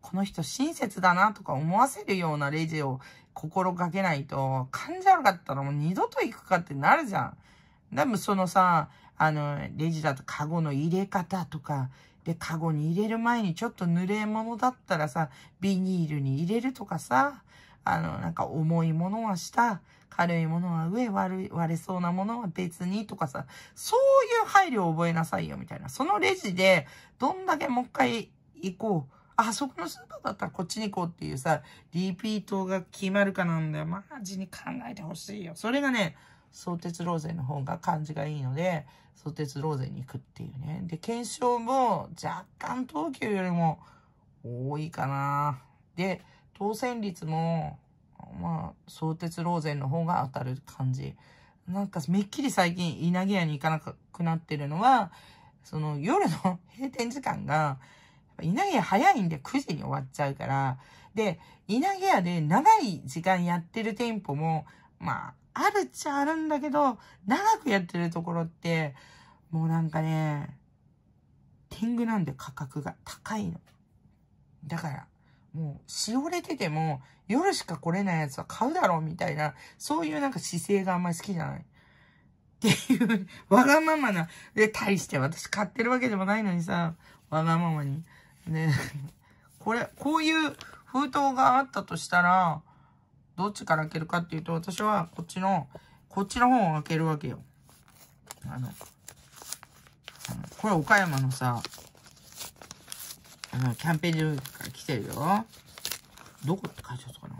この人親切だなとか思わせるようなレジを心がけないと、感じ悪かったらもう二度と行くかってなるじゃん。でもそのさ、あの、レジだとカゴの入れ方とか、で、カゴに入れる前にちょっと濡れ物だったらさ、ビニールに入れるとかさ、あの、なんか重いものは下、軽いものは上、割れそうなものは別にとかさ、そういう配慮を覚えなさいよみたいな。そのレジで、どんだけもう一回行こう。あ、そこのスーパーだったらこっちに行こうっていうさ、リピートが決まるかなんだよ。マジに考えてほしいよ。それがね、相鉄ローゼの方が感じがいいので、ソテツローゼに行くっていうね。で、検証も若干東急よりも多いかな。で、当選率も、まあ、相鉄ローゼの方が当たる感じ。なんか、めっきり最近、稲毛屋に行かなくなってるのは、その夜の閉店時間が、稲毛屋早いんで9時に終わっちゃうから、で、稲毛屋で長い時間やってる店舗も、まあ、あるっちゃあるんだけど、長くやってるところって、もうなんかね、天狗なんで価格が高いの。だから、もう、しおれてても、夜しか来れないやつは買うだろうみたいな、そういうなんか姿勢があんまり好きじゃない。っていう、わがままな、で、対して私買ってるわけでもないのにさ、わがままに。ね、これ、こういう封筒があったとしたら、どっちから開けるかっていうと、私はこっちの、こっちの方を開けるわけよ。あの、これ岡山のさ、あの、キャンペーン中から来てるよ。どこって書いてあったかな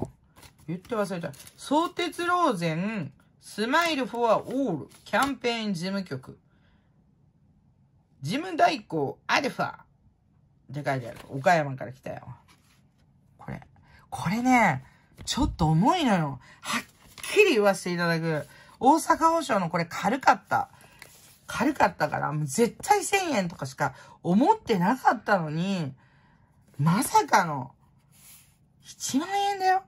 言って忘れた。相鉄ローゼン、スマイルフォアオール、キャンペーン事務局。事務代行、アルファ。って書いてある。岡山から来たよ。これ。これね、ちょっと重いのよ。はっきり言わせていただく。大阪王将のこれ軽かった。軽かったから、もう絶対1000円とかしか思ってなかったのに、まさかの、1万円だよ。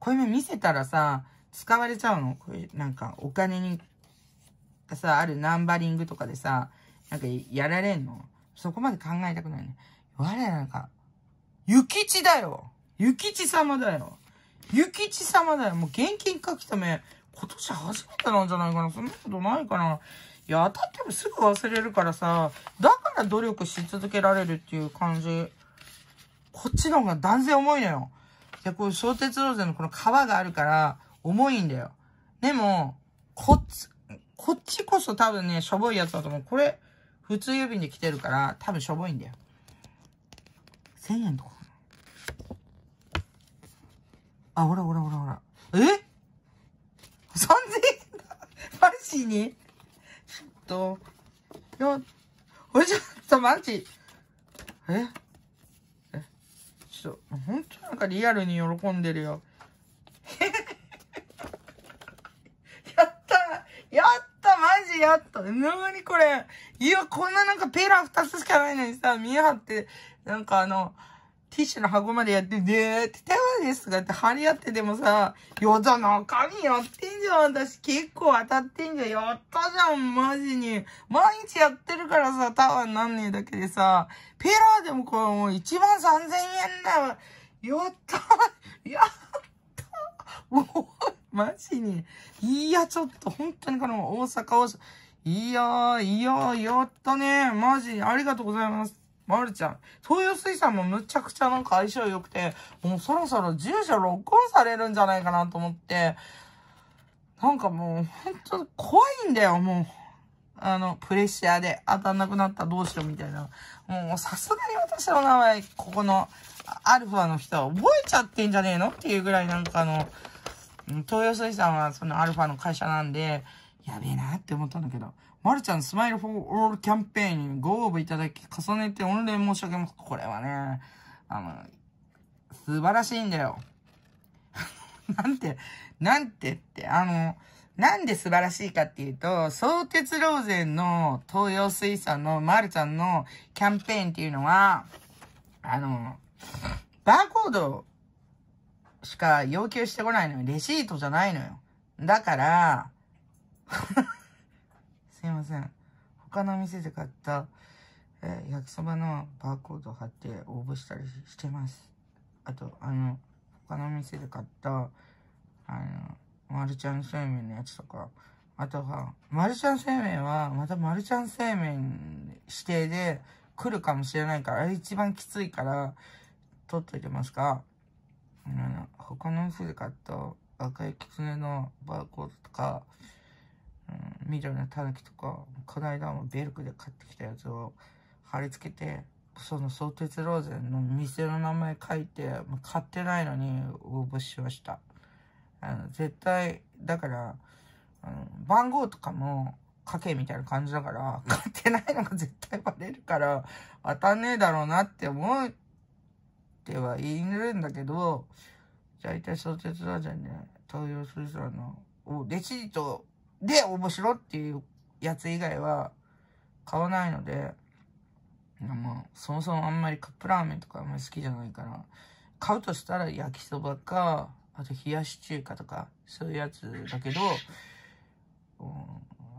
こういうの見せたらさ、使われちゃうのこれ、なんか、お金に、さ、あるナンバリングとかでさ、なんか、やられんのそこまで考えたくないね。我らなんか、諭吉だよゆきち様だよ。ゆきち様だよ。もう現金書きため、今年初めてなんじゃないかな。そんなことないかな。いや、当たってもすぐ忘れるからさ、だから努力し続けられるっていう感じ。こっちの方が断然重いのよ。いや、こういう小鉄道線のこの皮があるから、重いんだよ。でも、こっち、こっちこそ多分ね、しょぼいやつだと思う。これ、普通郵便で来てるから、多分しょぼいんだよ。1000円とか。あ、ほらほらほらほら。え ?3000 円マジにちょっと、よ、おれちょっとマジ。ええ、ちょっと、ほんとなんかリアルに喜んでるよ。[LAUGHS] やったやったマジやったなにこれいや、こんななんかペラ二つしかないのにさ、見張って、なんかあの、ティッシュの箱までやって、でーってたわですがって張り合ってでもさ、よだ中髪やってんじゃん。私結構当たってんじゃん。やったじゃん、マジに。毎日やってるからさ、タワーなんねえだけでさ、ペラーでもこれもう1万3000円だよ。やったやったもう、マジに。いや、ちょっと、本当にこの大阪を、いやー、いやー、やったね。マジに。ありがとうございます。まるちゃん。東洋水産もむちゃくちゃなんか相性良くて、もうそろそろ住所録音されるんじゃないかなと思って、なんかもう、ほんと怖いんだよ、もう。あの、プレッシャーで当たんなくなったどうしようみたいな。もうさすがに私の名前、ここのアルファの人は覚えちゃってんじゃねえのっていうぐらいなんかあの、東洋水産はそのアルファの会社なんで、やべえなって思ったんだけど。まるちゃん、スマイルフォーオールキャンペーンにご応募いただき、重ねて御礼申し上げます。これはね、あの、素晴らしいんだよ。[LAUGHS] なんて、なんてって、あの、なんで素晴らしいかっていうと、相鉄ローゼンの東洋水産のまるちゃんのキャンペーンっていうのは、あの、バーコードしか要求してこないのよ。レシートじゃないのよ。だから、[LAUGHS] すいません。他の店で買った、えー、焼きそばのバーコード貼って応募したりしてます。あと、あの、他の店で買った、あの、マルちゃん製麺のやつとか、あとは、マルちゃん製麺は、またマルちゃん製麺指定で来るかもしれないから、あれ一番きついから、取っといてますか。あの、他の店で買った赤いキツネのバーコードとか、うん、緑のたぬきとか、この間もベルクで買ってきたやつを貼り付けて、その相鉄ローゼンの店の名前書いて、買ってないのに応募しました。あの、絶対、だから、あの、番号とかも書けみたいな感じだから、買ってないのが絶対バレるから、当たんねえだろうなって思ってはいるんだけど、じゃあ一体相鉄ローゼンで、ね、対する人の、お、レシートで、面白しろっていうやつ以外は買わないので、まあ、そもそもあんまりカップラーメンとかあんまり好きじゃないから、買うとしたら焼きそばか、あと冷やし中華とか、そういうやつだけど、[LAUGHS] うん、あ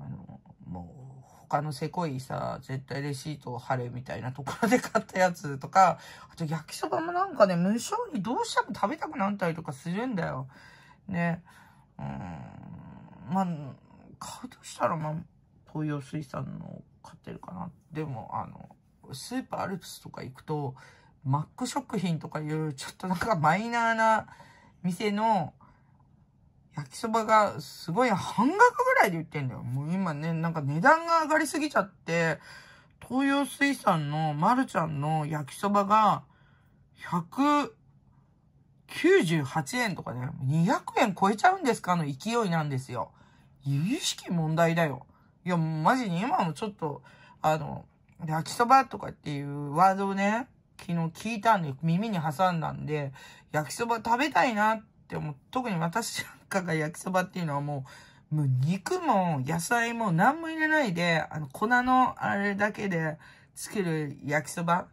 の、もう、他のせこいさ、絶対レシートを貼れみたいなところで買ったやつとか、あと焼きそばもなんかね、無性にどうしても食べたくなったりとかするんだよ。ね。うん、まあ、買うとしたら、まあ、東洋水産の買ってるかな。でも、あの、スーパーアルプスとか行くと、マック食品とかいう、ちょっとなんかマイナーな店の焼きそばがすごい半額ぐらいで売ってんだよ。もう今ね、なんか値段が上がりすぎちゃって、東洋水産のマルちゃんの焼きそばが、198円とかね、200円超えちゃうんですかの勢いなんですよ。由々しき問題だよ。いや、マジに今もちょっと、あの、焼きそばとかっていうワードをね、昨日聞いたんで、耳に挟んだんで、焼きそば食べたいなって思う。特に私なんかが焼きそばっていうのはもう、もう肉も野菜も何も入れないで、あの、粉のあれだけで作る焼きそば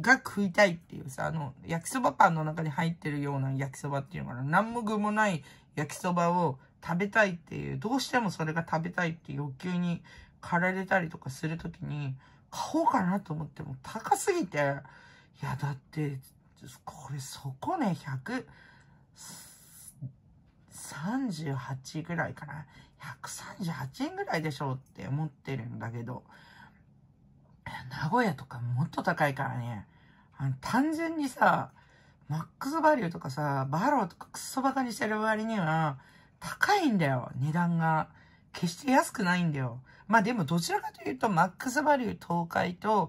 が食いたいっていうさ、あの、焼きそばパンの中に入ってるような焼きそばっていうのかな。何も具もない焼きそばを食べたいっていう、どうしてもそれが食べたいって欲求に駆られたりとかするときに、買おうかなと思っても高すぎて、いや、だって、これそこね、138ぐらいかな。138円ぐらいでしょうって思ってるんだけど、名古屋とかもっと高いからね、あの、単純にさ、マックスバリューとかさ、バローとかクソバカにしてる割には、高いんだよ、値段が。決して安くないんだよ。まあでもどちらかというと、マックスバリュー東海と、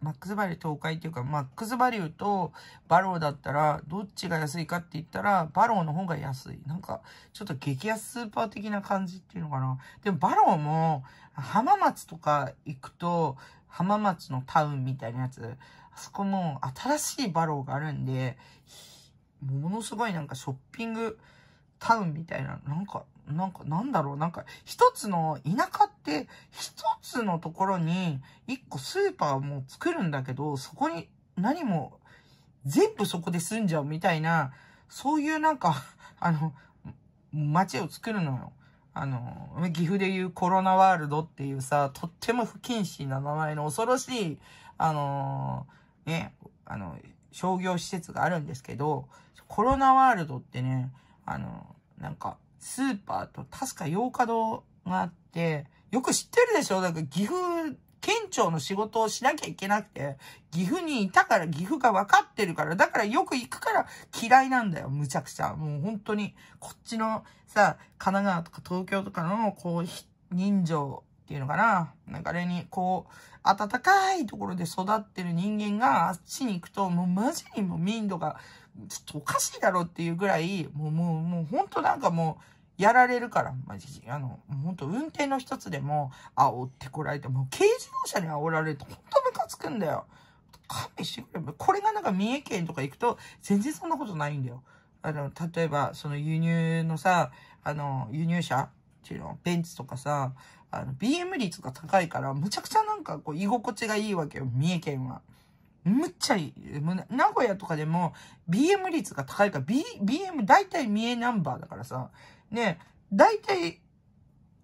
マックスバリュー東海っていうか、マックスバリューとバローだったら、どっちが安いかって言ったら、バローの方が安い。なんか、ちょっと激安スーパー的な感じっていうのかな。でもバローも、浜松とか行くと、浜松のタウンみたいなやつ、あそこも新しいバローがあるんで、ものすごいなんかショッピング、タウンみたいな、なんか、なんか、なんだろう、なんか、一つの、田舎って、一つのところに、一個スーパーも作るんだけど、そこに何も、全部そこで住んじゃうみたいな、そういうなんか、[LAUGHS] あの、街を作るのよ。あの、岐阜でいうコロナワールドっていうさ、とっても不謹慎な名前の恐ろしい、あのー、ね、あの、商業施設があるんですけど、コロナワールドってね、あの、なんか、スーパーと確か洋華堂があって、よく知ってるでしょだから岐阜、県庁の仕事をしなきゃいけなくて、岐阜にいたから岐阜が分かってるから、だからよく行くから嫌いなんだよ、むちゃくちゃ。もう本当に、こっちのさ、神奈川とか東京とかの、こう、人情っていうのかな。なんかあれに、こう、暖かいところで育ってる人間があっちに行くと、もうマジにもう民度がちょっとおかしいだろっていうぐらい、もう、もう、もう、ほんとなんかもう、やられるから、マジあの、ほんと運転の一つでも、煽ってこられて、もう軽自動車に煽られると、ほんとムカつくんだよ。勘弁してくれ。これがなんか三重県とか行くと、全然そんなことないんだよ。あの、例えば、その輸入のさ、あの、輸入車っていうの、ベンツとかさ、あの、BM 率が高いから、むちゃくちゃなんかこう、居心地がいいわけよ、三重県は。むっちゃいい。名古屋とかでも BM 率が高いから、B、BM 大体三重ナンバーだからさ、ね、大体、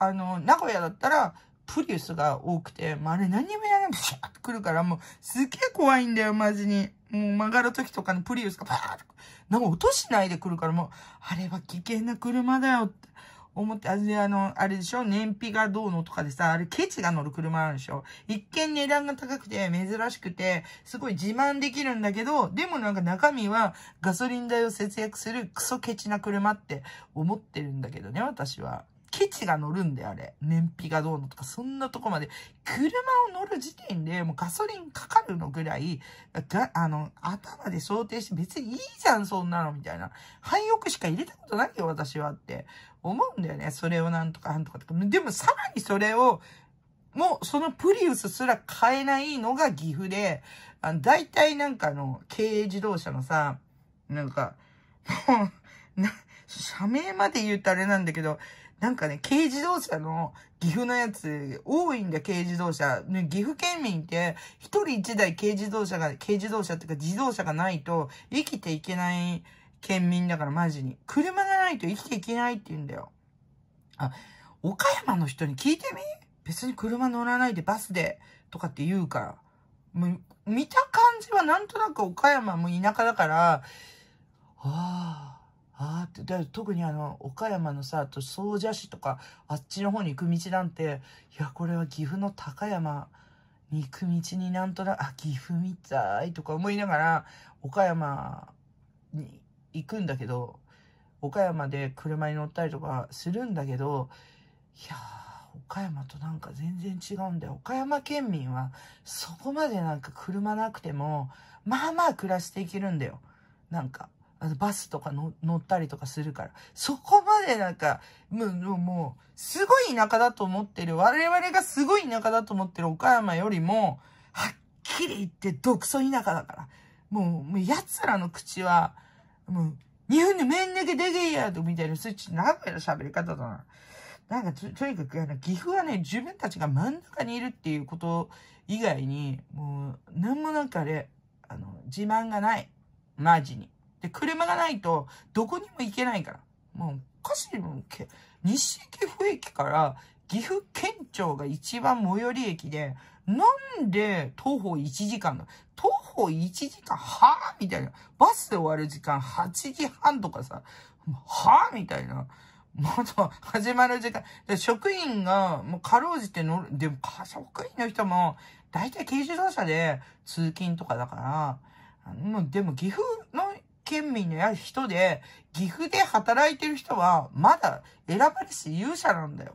あの、名古屋だったら、プリウスが多くて、まあ、あれ何にもやらない、とシャーって来るから、もうすげえ怖いんだよ、マジに。もう曲がる時とかにプリウスがバーって、なんかとしないで来るから、もう、あれは危険な車だよって。思って、あれ、の、あれでしょ燃費がどうのとかでさ、あれケチが乗る車あるでしょ一見値段が高くて珍しくて、すごい自慢できるんだけど、でもなんか中身はガソリン代を節約するクソケチな車って思ってるんだけどね、私は。ケチが乗るんだよ、あれ。燃費がどうのとか、そんなとこまで。車を乗る時点で、もうガソリンかかるのぐらい、あの、頭で想定して、別にいいじゃん、そんなの、みたいな。廃屋しか入れたことないよ、私はって思うんだよね。それをなんとかなんとかとか。でもさらにそれを、もうそのプリウスすら買えないのが岐阜で、あの、大体なんかあの、軽自動車のさ、なんか、もう、な、社名まで言うとあれなんだけど、なんかね、軽自動車の岐阜のやつ多いんだ、軽自動車。ね、岐阜県民って一人一台軽自動車が、軽自動車っていうか自動車がないと生きていけない県民だからマジに。車がないと生きていけないって言うんだよ。あ、岡山の人に聞いてみ別に車乗らないでバスでとかって言うから。もう見た感じはなんとなく岡山も田舎だから、ああ、ああって、だ特にあの、岡山のさ、総社市とか、あっちの方に行く道なんて、いや、これは岐阜の高山に行く道になんとなく、あ、岐阜みたいとか思いながら、岡山に行くんだけど、岡山で車に乗ったりとかするんだけど、いやー、岡山となんか全然違うんだよ。岡山県民は、そこまでなんか車なくても、まあまあ暮らしていけるんだよ。なんか、あのバスとか乗ったりとかするから。そこまでなんか、もう、もう、すごい田舎だと思ってる、我々がすごい田舎だと思ってる岡山よりも、はっきり言って独ソ田舎だから。もう、もう奴らの口は、もう、日本で面だけでけえやと、みたいな、そっち、名古屋の喋り方だな。なんかと、とにかく、あの、岐阜はね、自分たちが真ん中にいるっていうこと以外に、もう、なんもなんかあれ、あの、自慢がない。マジに。で、車がないと、どこにも行けないから。もう、おかしいもん、西岐阜駅から、岐阜県庁が一番最寄り駅で、なんで徒歩1時間だ徒歩1時間はぁみたいな。バスで終わる時間8時半とかさ、はぁみたいな。もっ始まる時間。職員が、もうかろうじて乗る。でも、職員の人も、だいたい軽自動車で通勤とかだから、もうでも岐阜の県民の人で、岐阜で働いてる人は、まだ選ばれし勇者なんだよ。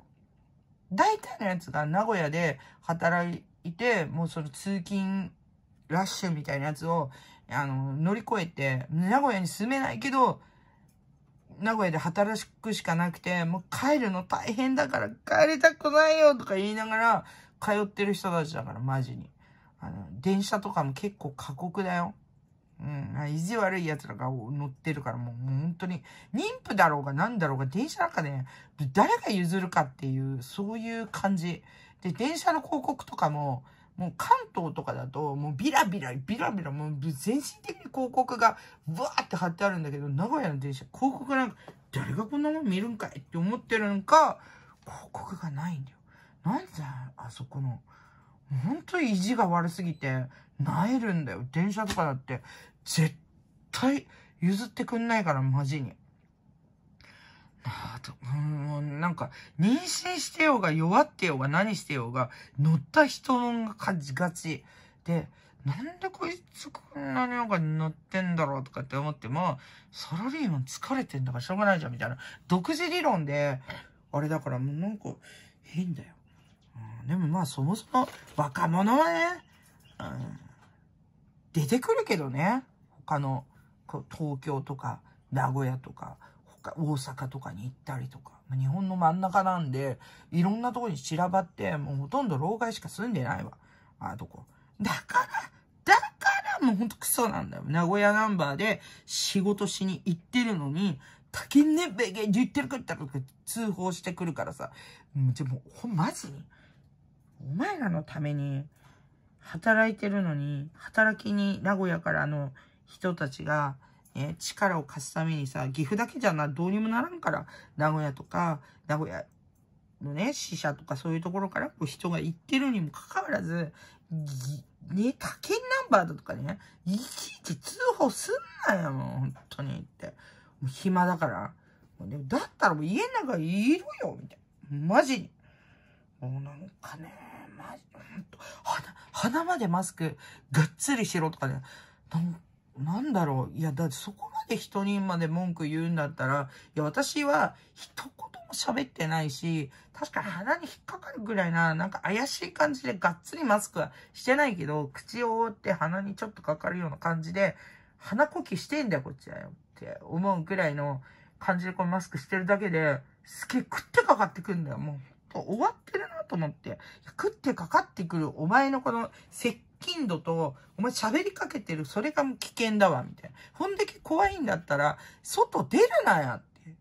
大体のやつが名古屋で働いいて、もうその通勤ラッシュみたいなやつを、あの、乗り越えて、名古屋に住めないけど、名古屋で働くしかなくて、もう帰るの大変だから帰りたくないよとか言いながら通ってる人たちだから、マジに。あの、電車とかも結構過酷だよ。うん、意地悪い奴らが乗ってるからもう本当に、妊婦だろうが何だろうが電車なんかね、誰が譲るかっていう、そういう感じ。で、電車の広告とかも、もう関東とかだと、もうビラビラ、ビラビラ、もう全身的に広告が、ぶわーって貼ってあるんだけど、名古屋の電車、広告なんか、誰がこんなもん見るんかいって思ってるんか、広告がないんだよ。なんで、あそこの、ほんと意地が悪すぎて、なえるんだよ。電車とかだって、絶対譲ってくんないから、マジに。あと、うん、なんか、妊娠してようが弱ってようが何してようが、乗った人のが勝ちがち。で、なんでこいつこんなになんか乗ってんだろうとかって思っても、サラリーマン疲れてんだからしょうがないじゃんみたいな。独自理論で、あれだからもうなんか、んだよ。うん、でもまあそもそも若者はね、うん、出てくるけどね。他の、東京とか、名古屋とか、か大阪とかに行ったりとか、日本の真ん中なんで、いろんなとこに散らばって、もうほとんど老害しか住んでないわ。あとこ。だから、だからもうほんとクソなんだよ。名古屋ナンバーで仕事しに行ってるのに、竹ねべげ言ってるかった通報してくるからさ。もうじゃもう、ほん、マジお前らのために、働いてるのに、働きに名古屋からの人たちが、ね、力を貸すためにさ、岐阜だけじゃな、どうにもならんから、名古屋とか、名古屋のね、死者とかそういうところからこう人が行ってるにもかかわらず、ね、他県ナンバーだとかね、いちいち通報すんなよ、もう、本当にって。もう暇だから。でもだったらもう家の中いるよ、みたいな。マジに。もうなんかね、マジ、ほんと、鼻、鼻までマスク、がっつりしろとかね、なんなんだろう。いや、だってそこまで人にまで文句言うんだったら、いや、私は一言も喋ってないし、確かに鼻に引っかかるぐらいな、なんか怪しい感じでがっつりマスクはしてないけど、口を覆って鼻にちょっとかかるような感じで、鼻呼吸してんだよ、こっちはよ。って思うぐらいの感じでこのマスクしてるだけで、すげえ食ってかかってくんだよ。もう、終わってるなと思って。食ってかかってくるお前のこの接頻度と、お前喋りかけてる、それがもう危険だわ、みたいな。ほんだけ怖いんだったら、外出るなやって。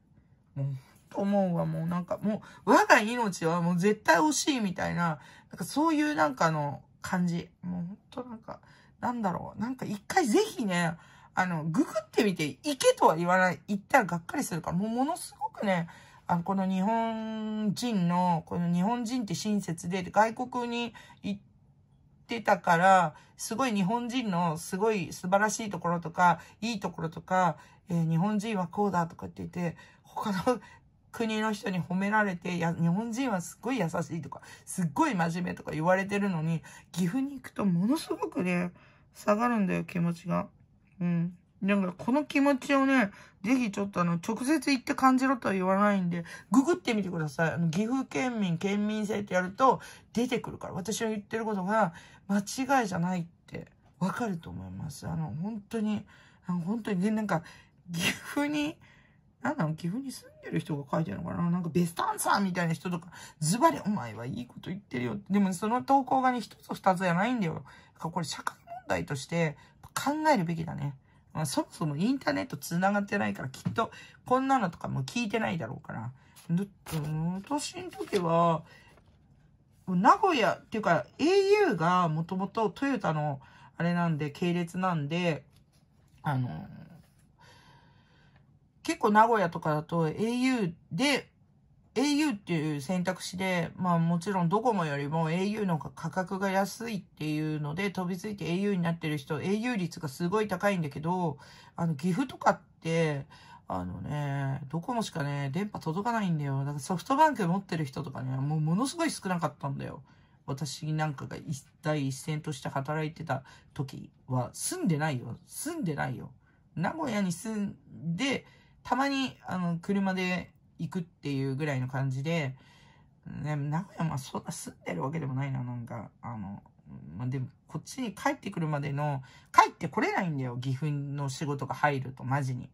もう、と思うわ、もうなんか、もう、我が命はもう絶対惜しいみたいな、なんかそういうなんかの感じ。もう本当なんか、なんだろう。なんか一回ぜひね、あの、ググってみて、行けとは言わない。行ったらがっかりするから、もうものすごくね、あの、この日本人の、この日本人って親切で、外国に行っってたから、すごい日本人のすごい素晴らしいところとか、いいところとか、えー、日本人はこうだとかって言って、他の国の人に褒められて、や、日本人はすっごい優しいとか、すっごい真面目とか言われてるのに、岐阜に行くとものすごくね、下がるんだよ、気持ちが。うん。なんかこの気持ちをね、ぜひちょっとあの、直接行って感じろとは言わないんで、ググってみてください。あの、岐阜県民、県民性ってやると出てくるから。私の言ってることが、間違いじゃないってわかると思います。あの、本当に、本当にね、なんか、岐阜に、なんなの岐阜に住んでる人が書いてるのかななんかベストアンサーみたいな人とか、ズバリお前はいいこと言ってるよ。でもその投稿がね、一つ二つじゃないんだよ。だこれ社会問題として考えるべきだね。そもそもインターネット繋がってないから、きっとこんなのとかも聞いてないだろうから。私の時は、名古屋っていうか au がもともとトヨタのあれなんで、系列なんで、あの結構名古屋とかだと au で、au っていう選択肢で、まあもちろんドコモよりも au の価格が安いっていうので飛びついて au になってる人、au 率がすごい高いんだけど、あの岐阜とかって、あのね、ドコモしかね、電波届かないんだよ。だからソフトバンク持ってる人とかね、もうものすごい少なかったんだよ。私なんかが一体一線として働いてた時は、住んでないよ。住んでないよ。名古屋に住んで、たまに、あの、車で行くっていうぐらいの感じで、ね、名古屋まあそんな住んでるわけでもないな、なんか、あの、まあ、でも、こっちに帰ってくるまでの、帰ってこれないんだよ、岐阜の仕事が入ると、マジに。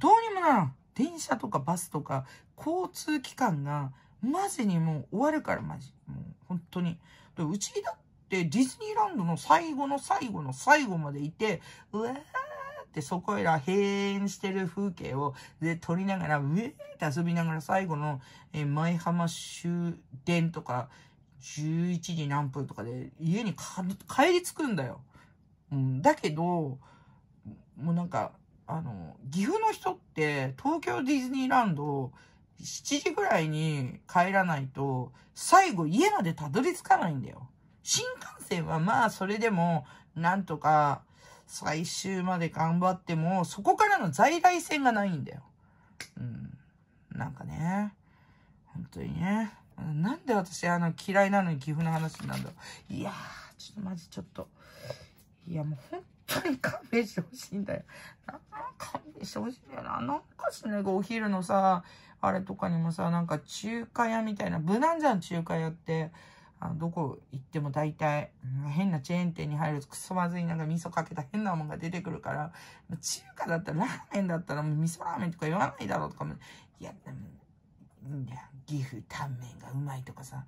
どうにもならん。電車とかバスとか交通機関がマジにもう終わるからマジ。もう本当に。でうちだってディズニーランドの最後の最後の最後までいて、うわーってそこいら閉園してる風景をで撮りながら、うえーって遊びながら最後の、えー、舞浜終電とか11時何分とかで家に帰り着くんだよ。うん、だけど、もうなんか、あの、岐阜の人って東京ディズニーランド7時ぐらいに帰らないと最後家までたどり着かないんだよ。新幹線はまあそれでもなんとか最終まで頑張ってもそこからの在来線がないんだよ。うん。なんかね。本当にね。なんで私あの嫌いなのに岐阜の話なんだろう。いやー、ちょっとマジちょっと。いやもう本ぱり勘弁してほしいんだよ。なんか勘弁してほしいんだよな。なんかしね、お昼のさ、あれとかにもさ、なんか中華屋みたいな、無難じゃん、中華屋って。あどこ行っても大体、変なチェーン店に入るとくそまずいなんか味噌かけた変なもんが出てくるから、中華だったらラーメンだったら味噌ラーメンとか言わないだろうとかも、いや、うん、岐阜タンメンがうまいとかさ、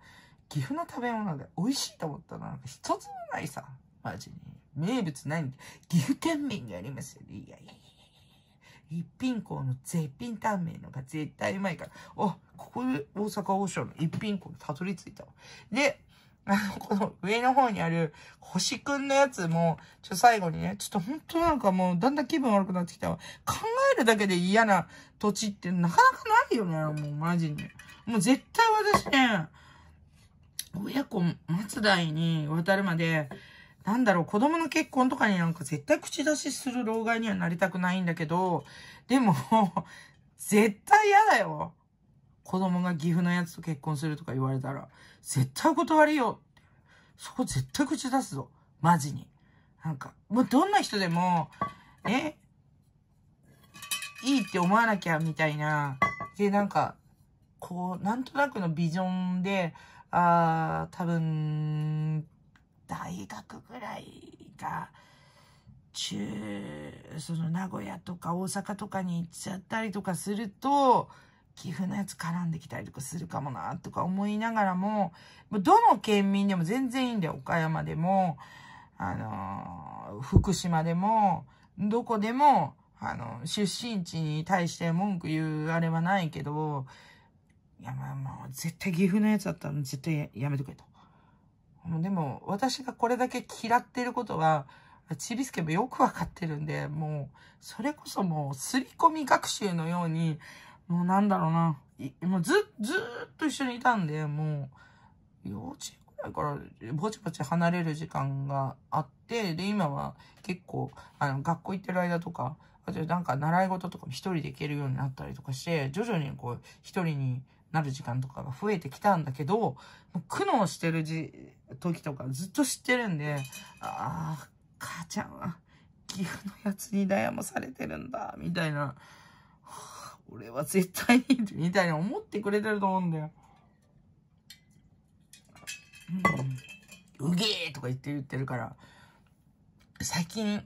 岐阜の食べ物で美味しいと思ったらなんか一つもないさ、マジに。名物何岐阜県民がやりますよね。いやいやいやいや。一品校の絶品タンメンのが絶対うまいから。あ、ここで大阪王将の一品校にたどり着いたわ。で、あの、この上の方にある星くんのやつも、ちょ、最後にね、ちょっと本当なんかもうだんだん気分悪くなってきたわ。考えるだけで嫌な土地ってなかなかないよね、もうマジに。もう絶対私ね、親子松代に渡るまで、なんだろう、子供の結婚とかになんか絶対口出しする老害にはなりたくないんだけど、でも [LAUGHS] 絶対嫌だよ。子供が岐阜のやつと結婚するとか言われたら、絶対断りよ。そこ絶対口出すぞ。マジに。なんか、もうどんな人でも、ね、いいって思わなきゃみたいな。で、なんか、こう、なんとなくのビジョンで、ああ、多分、大学ぐらいが、中、その名古屋とか大阪とかに行っちゃったりとかすると、寄付のやつ絡んできたりとかするかもな、とか思いながらも、どの県民でも全然いいんだよ。岡山でも、あの福島でも、どこでも、あの、出身地に対して文句言うあれはないけど、いや、まあもう、絶対岐阜のやつだったら絶対やめとけと。でも、私がこれだけ嫌ってることは、ちびすけもよくわかってるんで、もう、それこそもう、すり込み学習のように、もうなんだろうな、もうず、ずっと一緒にいたんで、もう、幼稚園くらいからぼちぼち離れる時間があって、で、今は結構、あの、学校行ってる間とか、あとなんか習い事とかも一人で行けるようになったりとかして、徐々にこう、一人に、なる時間とかが増えてきたんだけど、苦悩してる時とかずっと知ってるんで、ああ、母ちゃんは岐阜のやつに悩まされてるんだ、みたいな、俺は絶対に、みたいな思ってくれてると思うんだよ。うん、うげえとか言って言ってるから、最近、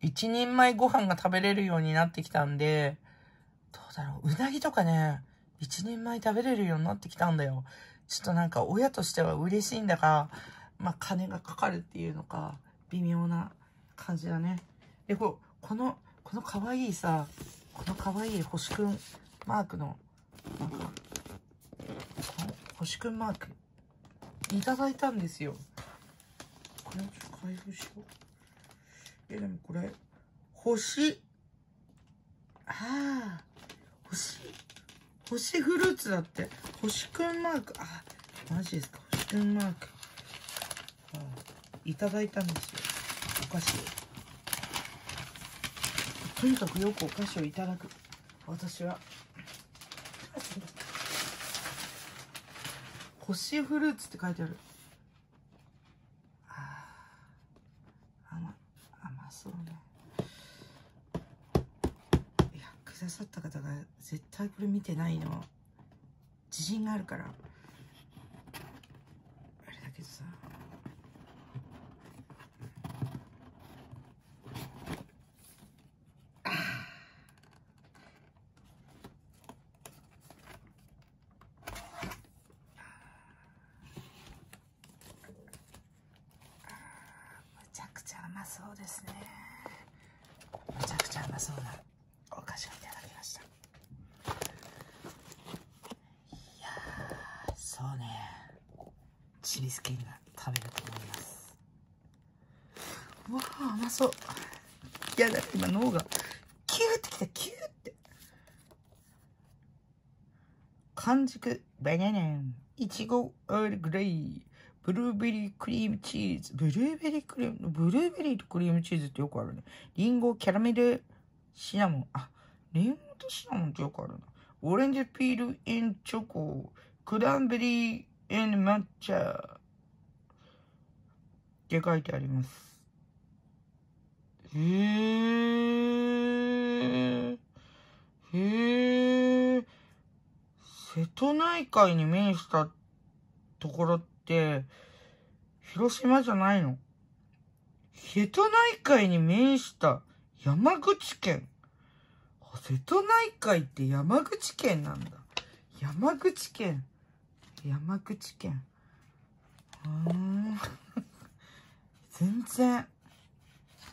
一人前ご飯が食べれるようになってきたんで、どうだろう、うなぎとかね、一人前食べれるようになってきたんだよ。ちょっとなんか親としては嬉しいんだが、まあ、金がかかるっていうのか、微妙な感じだね。で、ここの、この可愛いさ、この可愛い星くんマークの、なんか、星くんマーク、いただいたんですよ。これちょっと開封しよう。え、でもこれ、星、ああ、星星フルーツだって。星くんマーク。あ、マジですか。星くんマーク。あいただいたんですよ。お菓子を。とにかくよくお菓子をいただく。私は。星フルーツって書いてある。サイクル見てないの自信があるからあれだけどさむちゃくちゃうまそうですねむちゃくちゃうまそうなビスケに食べると思いますわあ甘そういやだって今脳がキューってきたキューって完熟バナナいちごアールグレイブルーベリークリームチーズブルーベリークリームブルーベリーとクリームチーズってよくあるねリンゴキャラメルシナモンあリンゴとシナモンってよくあるなオレンジピールチョコクランベリー抹茶って書いてあります。へえ。へえ。瀬戸内海に面したところって、広島じゃないの瀬戸内海に面した山口県。瀬戸内海って山口県なんだ。山口県。山口県。うん。全然、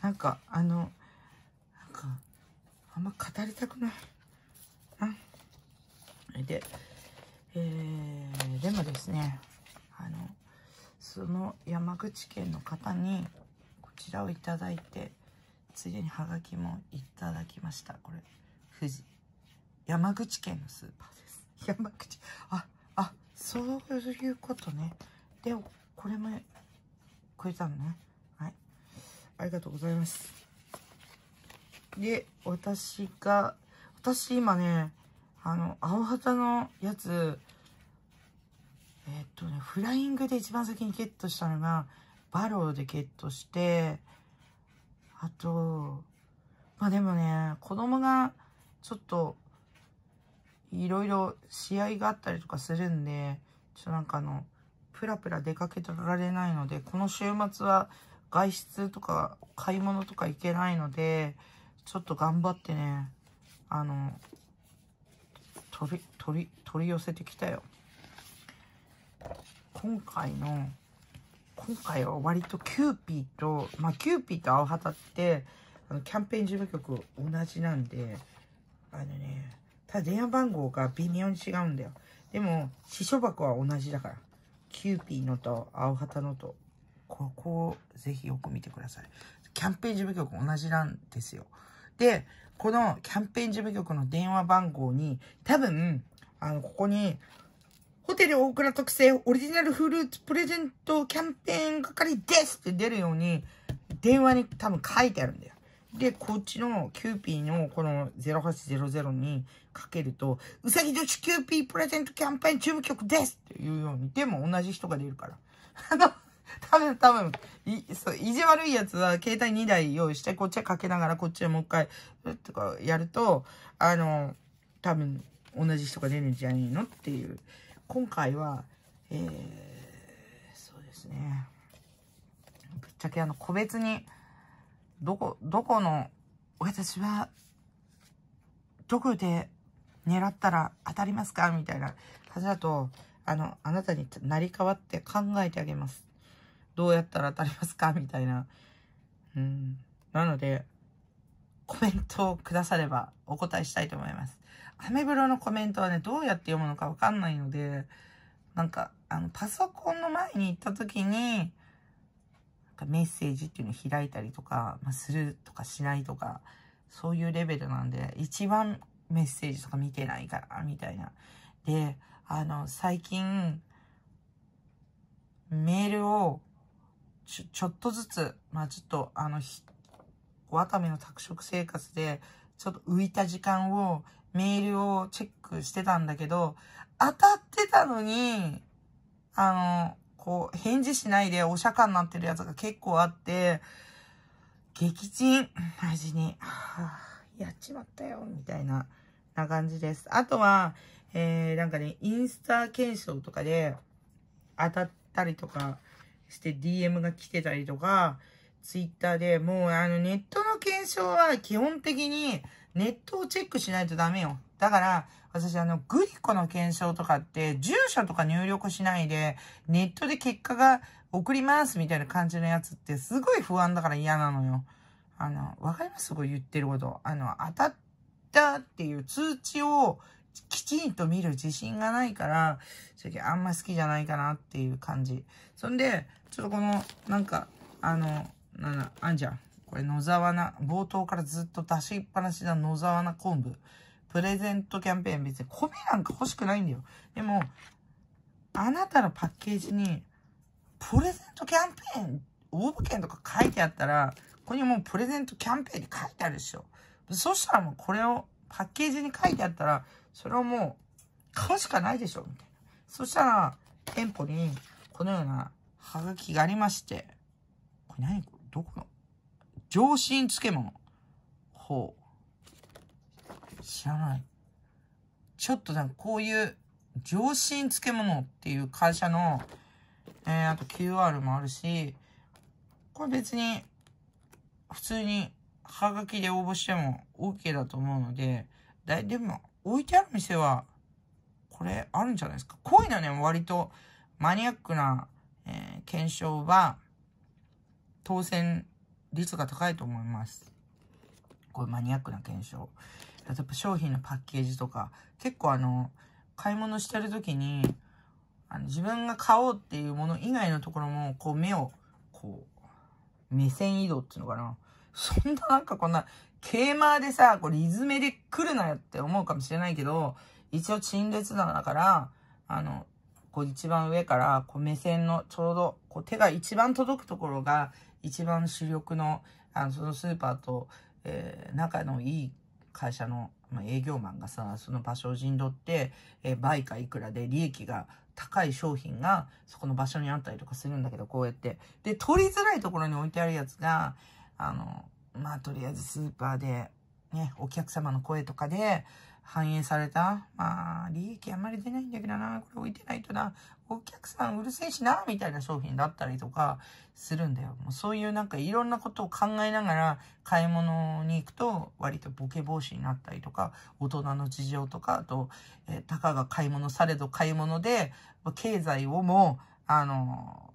なんか、あの、なんか、あんま語りたくない。あで、えー、でもですね、あの、その山口県の方に、こちらをいただいて、ついでにハガキもいただきました。これ、富士。山口県のスーパーです。山口。あ、あ、そういうことね。で、これもくれたのね。ありがとうございます。で、私が、私今ね、あの、青旗のやつ、えっとね、フライングで一番先にゲットしたのが、バローでゲットして、あと、まあでもね、子供がちょっと、いろいろ試合があったりとかするんで、ちょっとなんかあの、プラプラ出かけられないので、この週末は外出とか買い物とか行けないので、ちょっと頑張ってね、あの、取り、取り、取り寄せてきたよ。今回の、今回は割とキューピーと、まあ、キューピーとアオハタって、あの、キャンペーン事務局同じなんで、あのね、ただ電話番号が微妙に違うんだよ。でも、支所箱は同じだから。キューピーのと、アオハタのとここをぜひよく見てください。キャンペーン事務局同じなんですよ。で、このキャンペーン事務局の電話番号に、多分、あの、ここに、ホテル大倉特製オリジナルフルーツプレゼントキャンペーン係ですって出るように、電話に多分書いてあるんだよ。で、こっちのキューピーのこの0800にかけると、うさぎ女子キューピープレゼントキャンペーン事務局ですっていうように、でも同じ人が出るから。あの、多分多分、いそう意地悪いやつは携帯2台用意して、こっちはかけながらこっちはもう一回、とかやると、あの、多分同じ人が出るんじゃねえのっていう。今回は、えー、そうですね。ぶっちゃけあの、個別に、どこ、どこの、私は、どこで狙ったら当たりますかみたいな感じだと、あの、あなたになり変わって考えてあげます。どうやったら当たりますかみたいな。うん。なので、コメントをくださればお答えしたいと思います。アメブロのコメントはね、どうやって読むのかわかんないので、なんか、あの、パソコンの前に行った時に、なんかメッセージっていうのを開いたりとか、まあ、するとかしないとか、そういうレベルなんで、一番メッセージとか見てないから、みたいな。で、あの、最近、メールをちょ、ちょっとずつ、まあちょっと、あの、わかめの宅食生活で、ちょっと浮いた時間を、メールをチェックしてたんだけど、当たってたのに、あの、こう、返事しないでお釈迦になってるやつが結構あって、激甚マジに、はあ、やっちまったよ、みたいな、な感じです。あとは、えー、なんかね、インスタ検証とかで当たったりとか、して DM が来てたりとか、ツイッターでもうあのネットの検証は基本的にネットをチェックしないとダメよ。だから、私あの、グリコの検証とかって、住所とか入力しないで、ネットで結果が送りますみたいな感じのやつって、すごい不安だから嫌なのよ。あの、わかりますこれ言ってること。あの、当たったっていう通知をきちんと見る自信がないから、正直あんま好きじゃないかなっていう感じ。そんで、ちょっとこの、なんか、あの、なんだ、あんじゃん。これ野沢菜。冒頭からずっと出しっぱなしな野沢菜昆布。プレゼントキャンペーン別に米なんか欲しくないんだよ。でも、あなたのパッケージに、プレゼントキャンペーン、応募券とか書いてあったら、ここにもうプレゼントキャンペーンに書いてあるでしょ。そしたらもうこれをパッケージに書いてあったら、それをもう、買うしかないでしょみたいな。そしたら、店舗に、このような、はがきがありまして、これ何これどこの上新漬物。ほう。知らない。ちょっとなんかこういう、上新漬物っていう会社の、えー、あと QR もあるし、これ別に、普通に、はがきで応募しても OK だと思うので、だいでも、置いてある店は、これあるんじゃないですか。こういうのね、割とマニアックな、えー、検証は、当選率が高いと思います。こういうマニアックな検証。例えば商品のパッケージとか、結構あの、買い物してる時に、あの自分が買おうっていうもの以外のところも、こう目を、こう、目線移動っていうのかな。そんななんかこんなテーマでさ、これリズメで来るなよって思うかもしれないけど、一応陳列棚だから、あの、こう一番上から、こう目線のちょうど、こう手が一番届くところが、一番主力の、あの、そのスーパーと、えー、仲のいい会社の、まあ、営業マンがさ、その場所を陣取って、えー、売価いくらで利益が高い商品が、そこの場所にあったりとかするんだけど、こうやって。で、取りづらいところに置いてあるやつが、あの、まあとりあえずスーパーで、ね、お客様の声とかで反映された、まあ利益あんまり出ないんだけどな、これ置いてないとな、お客さんうるせえしな、みたいな商品だったりとかするんだよ。もうそういうなんかいろんなことを考えながら買い物に行くと割とボケ防止になったりとか、大人の事情とか、あと、えー、たかが買い物されど買い物で、経済をも、あの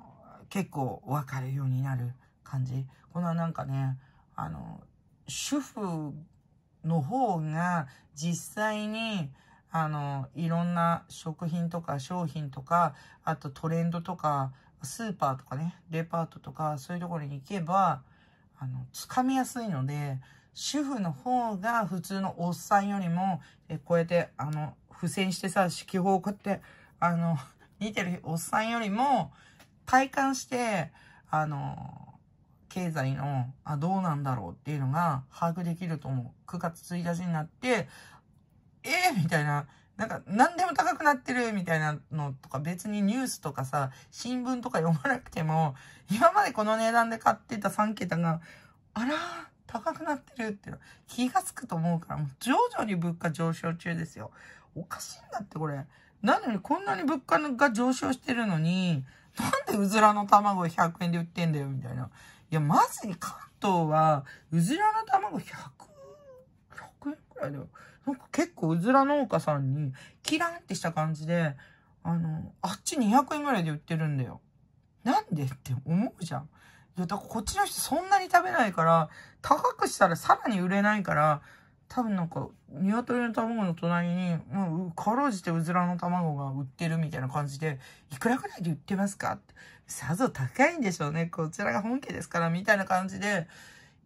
ー、結構おかるようになる感じ。このなんかね、あの、主婦の方が実際に、あの、いろんな食品とか商品とか、あとトレンドとか、スーパーとかね、デパートとか、そういうところに行けば、あの、つかみやすいので、主婦の方が普通のおっさんよりも、えこうやって、あの、付箋してさ、四季報送って、あの、似てるおっさんよりも、体感して、あの、経済の、あ、どうなんだろうっていうのが把握できると思う。9月1日になって、ええー、みたいな、なんか何でも高くなってるみたいなのとか別にニュースとかさ、新聞とか読まなくても、今までこの値段で買ってた3桁が、あら高くなってるっていうの気がつくと思うから、もう徐々に物価上昇中ですよ。おかしいんだってこれ。なのにこんなに物価が上昇してるのに、なんでうずらの卵100円で売ってんだよみたいな。いや、まずに関東は、うずらの卵100、100円くらいだよ。なんか結構うずら農家さんに、キランってした感じで、あの、あっち200円ぐらいで売ってるんだよ。なんでって思うじゃん。いや、だからこっちの人そんなに食べないから、高くしたらさらに売れないから、多分なんか、鶏の卵の隣に、もう、かろうじてうずらの卵が売ってるみたいな感じで、いくらぐらいで売ってますかって。さぞ高いんでしょうね。こちらが本家ですから、みたいな感じで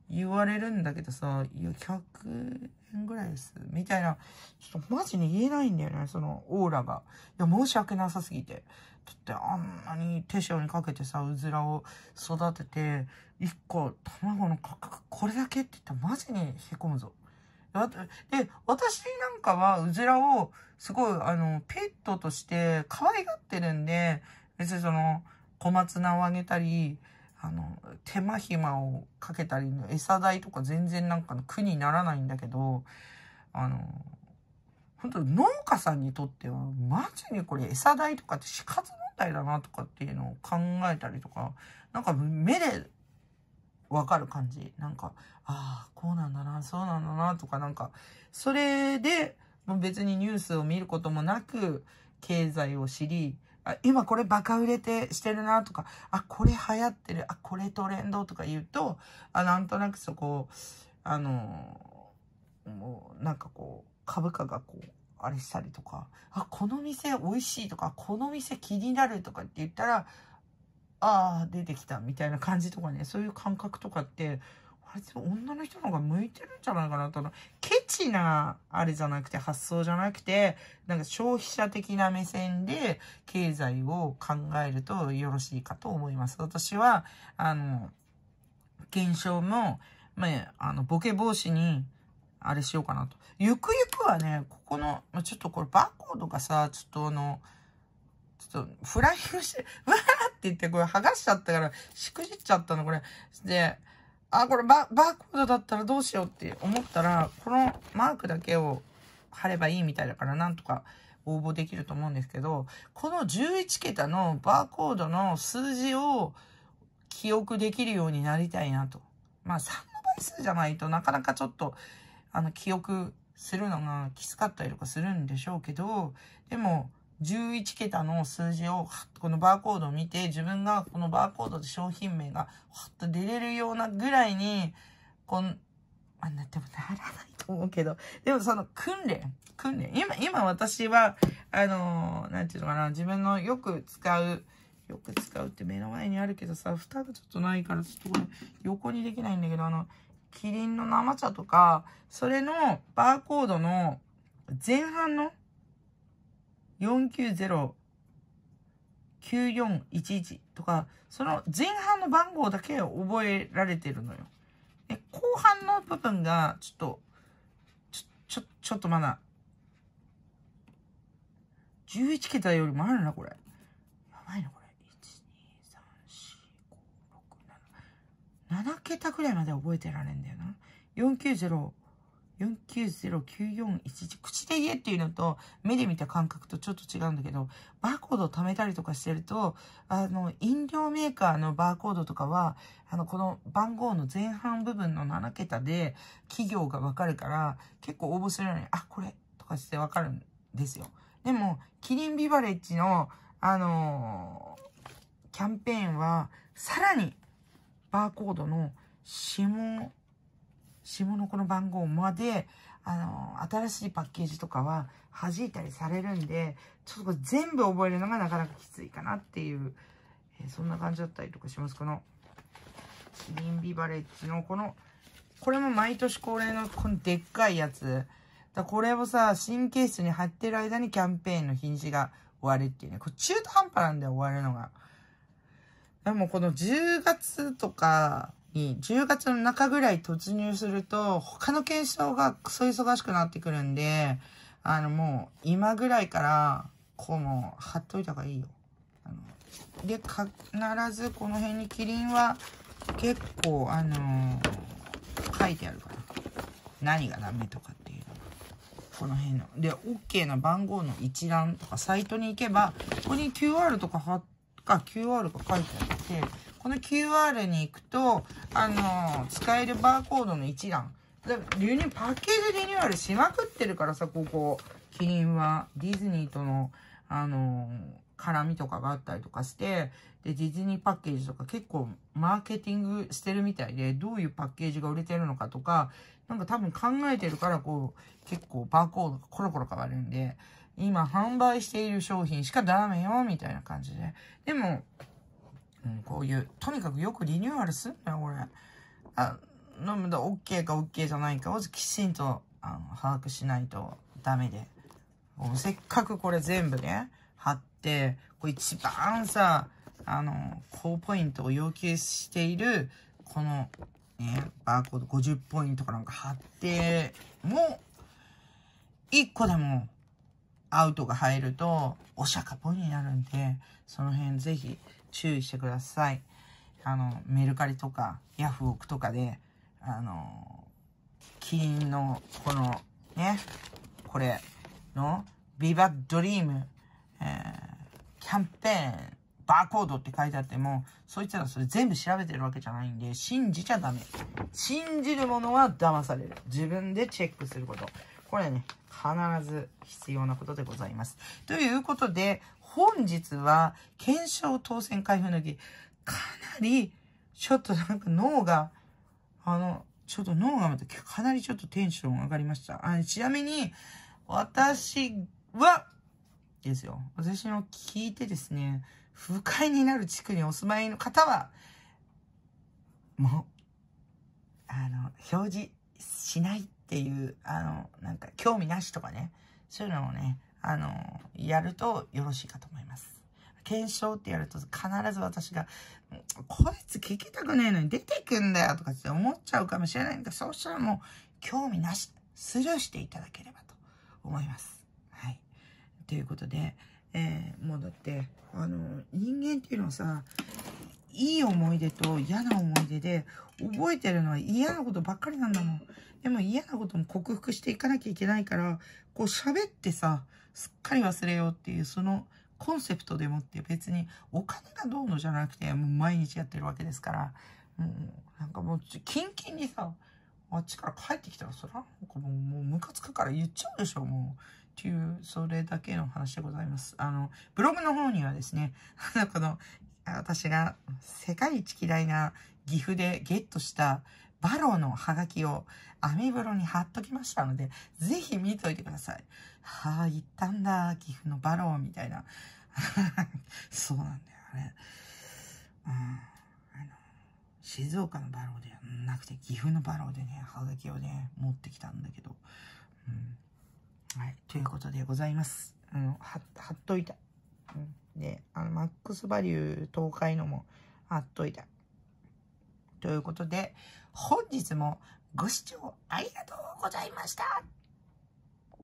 言われるんだけどさ、いや、100円ぐらいです。みたいな。ちょっとマジに言えないんだよね、そのオーラが。いや、申し訳なさすぎて。だってあんなに手塩にかけてさ、うずらを育てて、1個卵の価格これだけって言ったらマジに凹むぞ。で、私なんかはうずらをすごい、あの、ペットとして可愛がってるんで、別にその、小松菜をあげたり、あの、手間暇をかけたり、餌代とか全然なんか苦にならないんだけど、あの、本当農家さんにとっては、マジにこれ餌代とかって死活問題だなとかっていうのを考えたりとか、なんか目でわかる感じ。なんか、ああ、こうなんだな、そうなんだな、とかなんか、それで、別にニュースを見ることもなく、経済を知り、あ今これバカ売れてしてるなとか、あ、これ流行ってる、あ、これトレンドとか言うと、あ、なんとなくそこ、あのもうなんかこう、株価がこう、あれしたりとか、あ、この店美味しいとか、この店気になるとかって言ったら、ああ、出てきたみたいな感じとかね、そういう感覚とかって、あいつ女の人の方が向いてるんじゃないかなと。ケチな、あれじゃなくて、発想じゃなくて、なんか消費者的な目線で経済を考えるとよろしいかと思います。私は、あの、現象も、まあ、あの、ボケ防止に、あれしようかなと。ゆくゆくはね、ここの、まちょっとこれバーコードがさ、ちょっとあの、ちょっとフライングして、うわーって言ってこれ剥がしちゃったから、しくじっちゃったの、これ。で、あ、これババーコードだったらどうしようって思ったら、このマークだけを貼ればいいみたいだから、なんとか応募できると思うんですけど、この11桁のバーコードの数字を記憶できるようになりたいなと。まあ、3の倍数じゃないとなかなかちょっと、あの、記憶するのがきつかったりとかするんでしょうけど、でも、11桁の数字を、このバーコードを見て、自分がこのバーコードで商品名が、ほっと出れるようなぐらいに、こん、あんなってもならないと思うけど、でもその訓練、訓練。今、今私は、あのー、なんていうのかな、自分のよく使う、よく使うって目の前にあるけどさ、蓋がちょっとないから、ちょっとこれ、横にできないんだけど、あの、キリンの生茶とか、それのバーコードの前半の490-9411とか、その前半の番号だけ覚えられてるのよ。え、後半の部分が、ちょっと、ちょ、ちょ、ちょっとまだ、11桁よりもあるな、これ。やばいな、これ。1、2、3、4、5、6、7。7桁ぐらいまで覚えてられんだよな。490、490941口で言えっていうのと、目で見た感覚とちょっと違うんだけど、バーコードを貯めたりとかしてると、あの、飲料メーカーのバーコードとかは、あの、この番号の前半部分の7桁で企業がわかるから、結構応募するのに、あ、これとかしてわかるんですよ。でも、キリンビバレッジの、あのー、キャンペーンは、さらに、バーコードの指紋下のこの番号まで、あの、新しいパッケージとかは弾いたりされるんで、ちょっとこれ全部覚えるのがなかなかきついかなっていう、えー、そんな感じだったりとかします。この、キリンビバレッジのこの、これも毎年恒例のこのでっかいやつ。だこれをさ、神経質に貼ってる間にキャンペーンの品種が終わるっていうね。これ中途半端なんだよ、終わるのが。でもこの10月とか、に10月の中ぐらい突入すると、他の検証がクソ忙しくなってくるんで、あのもう今ぐらいから、こうもう貼っといた方がいいよ。あので、必ずこの辺にキリンは結構、あのー、書いてあるから。何がダメとかっていうのが。この辺の。で、OK の番号の一覧とか、サイトに行けば、ここに QR とか貼っ、か QR が書いてあって、この QR に行くと、あの使えるバーコードの一覧。だリパッケージリニューアルしまくってるからさ、ここ、キリンは。ディズニーとの、あの絡みとかがあったりとかして、で、ディズニーパッケージとか結構マーケティングしてるみたいで、どういうパッケージが売れてるのかとか、なんか多分考えてるからこう、結構バーコードがコロコロ変わるんで、今販売している商品しかダメよ、みたいな感じで。でも、うん、こういう、とにかくよくリニューアルすんだよ、これ。あ、飲むと OK か OK じゃないかをきちんと、あの、把握しないとダメで。せっかくこれ全部ね、貼って、これ一番さ、あの、高ポイントを要求している、この、ね、バーコード50ポイントかなんか貼っても、1個でもアウトが入ると、お釈迦っぽになるんで、その辺ぜひ注意してください。あの、メルカリとか、ヤフオクとかで、あの、金の、この、ね、これの、ビバドリーム、えー、キャンペーン、バーコードって書いてあっても、そいつらそれ全部調べてるわけじゃないんで、信じちゃダメ。信じるものは騙される。自分でチェックすること。これね、必ず必要なことでございます。ということで、本日は、検証当選開封の儀、かなり、ちょっとなんか脳が、あの、ちょっと脳がまたかなりちょっとテンション上がりました。あちなみに、私は、ですよ。私の聞いてですね、不快になる地区にお住まいの方は、もう、あの、表示しないっていう、あの、なんか興味なしとかね、そういうのをね、あの、やるとよろしいかと思います。検証ってやると必ず私が、こいつ聞きたくねえのに出てくんだよとかって思っちゃうかもしれないんだそうしたらもう興味なし、スルーしていただければと思います。はい。ということで、えー、もうだって、あの、人間っていうのはさ、いい思い出と嫌な思い出で、覚えてるのは嫌なことばっかりなんだもん。でも嫌なことも克服していかなきゃいけないから、こう喋ってさ、すっかり忘れようっていう、そのコンセプトでもって別にお金がどうのじゃなくて、もう毎日やってるわけですから、うん、なんかもう、キンキンにさ、あっちから帰ってきたら、そら、なんかもう、もうムカつくから言っちゃうでしょ、もう。っていう、それだけの話でございます。あの、ブログの方にはですね、[LAUGHS] この、私が世界一嫌いな岐阜でゲットしたバロのハガキをアメブロに貼っときましたので、ぜひ見といてください。はあ、行ったんだ、岐阜のバロみたいな。[LAUGHS] そうなんだよ、あれ。うん、あの静岡のバロではなくて、岐阜のバロでね、ハガキをね、持ってきたんだけど。うん、はい、ということでございます。あの、貼っといた。うん、で、あの、マックスバリュー東海のも貼っといた。ということで、本日もご視聴ありがとうございました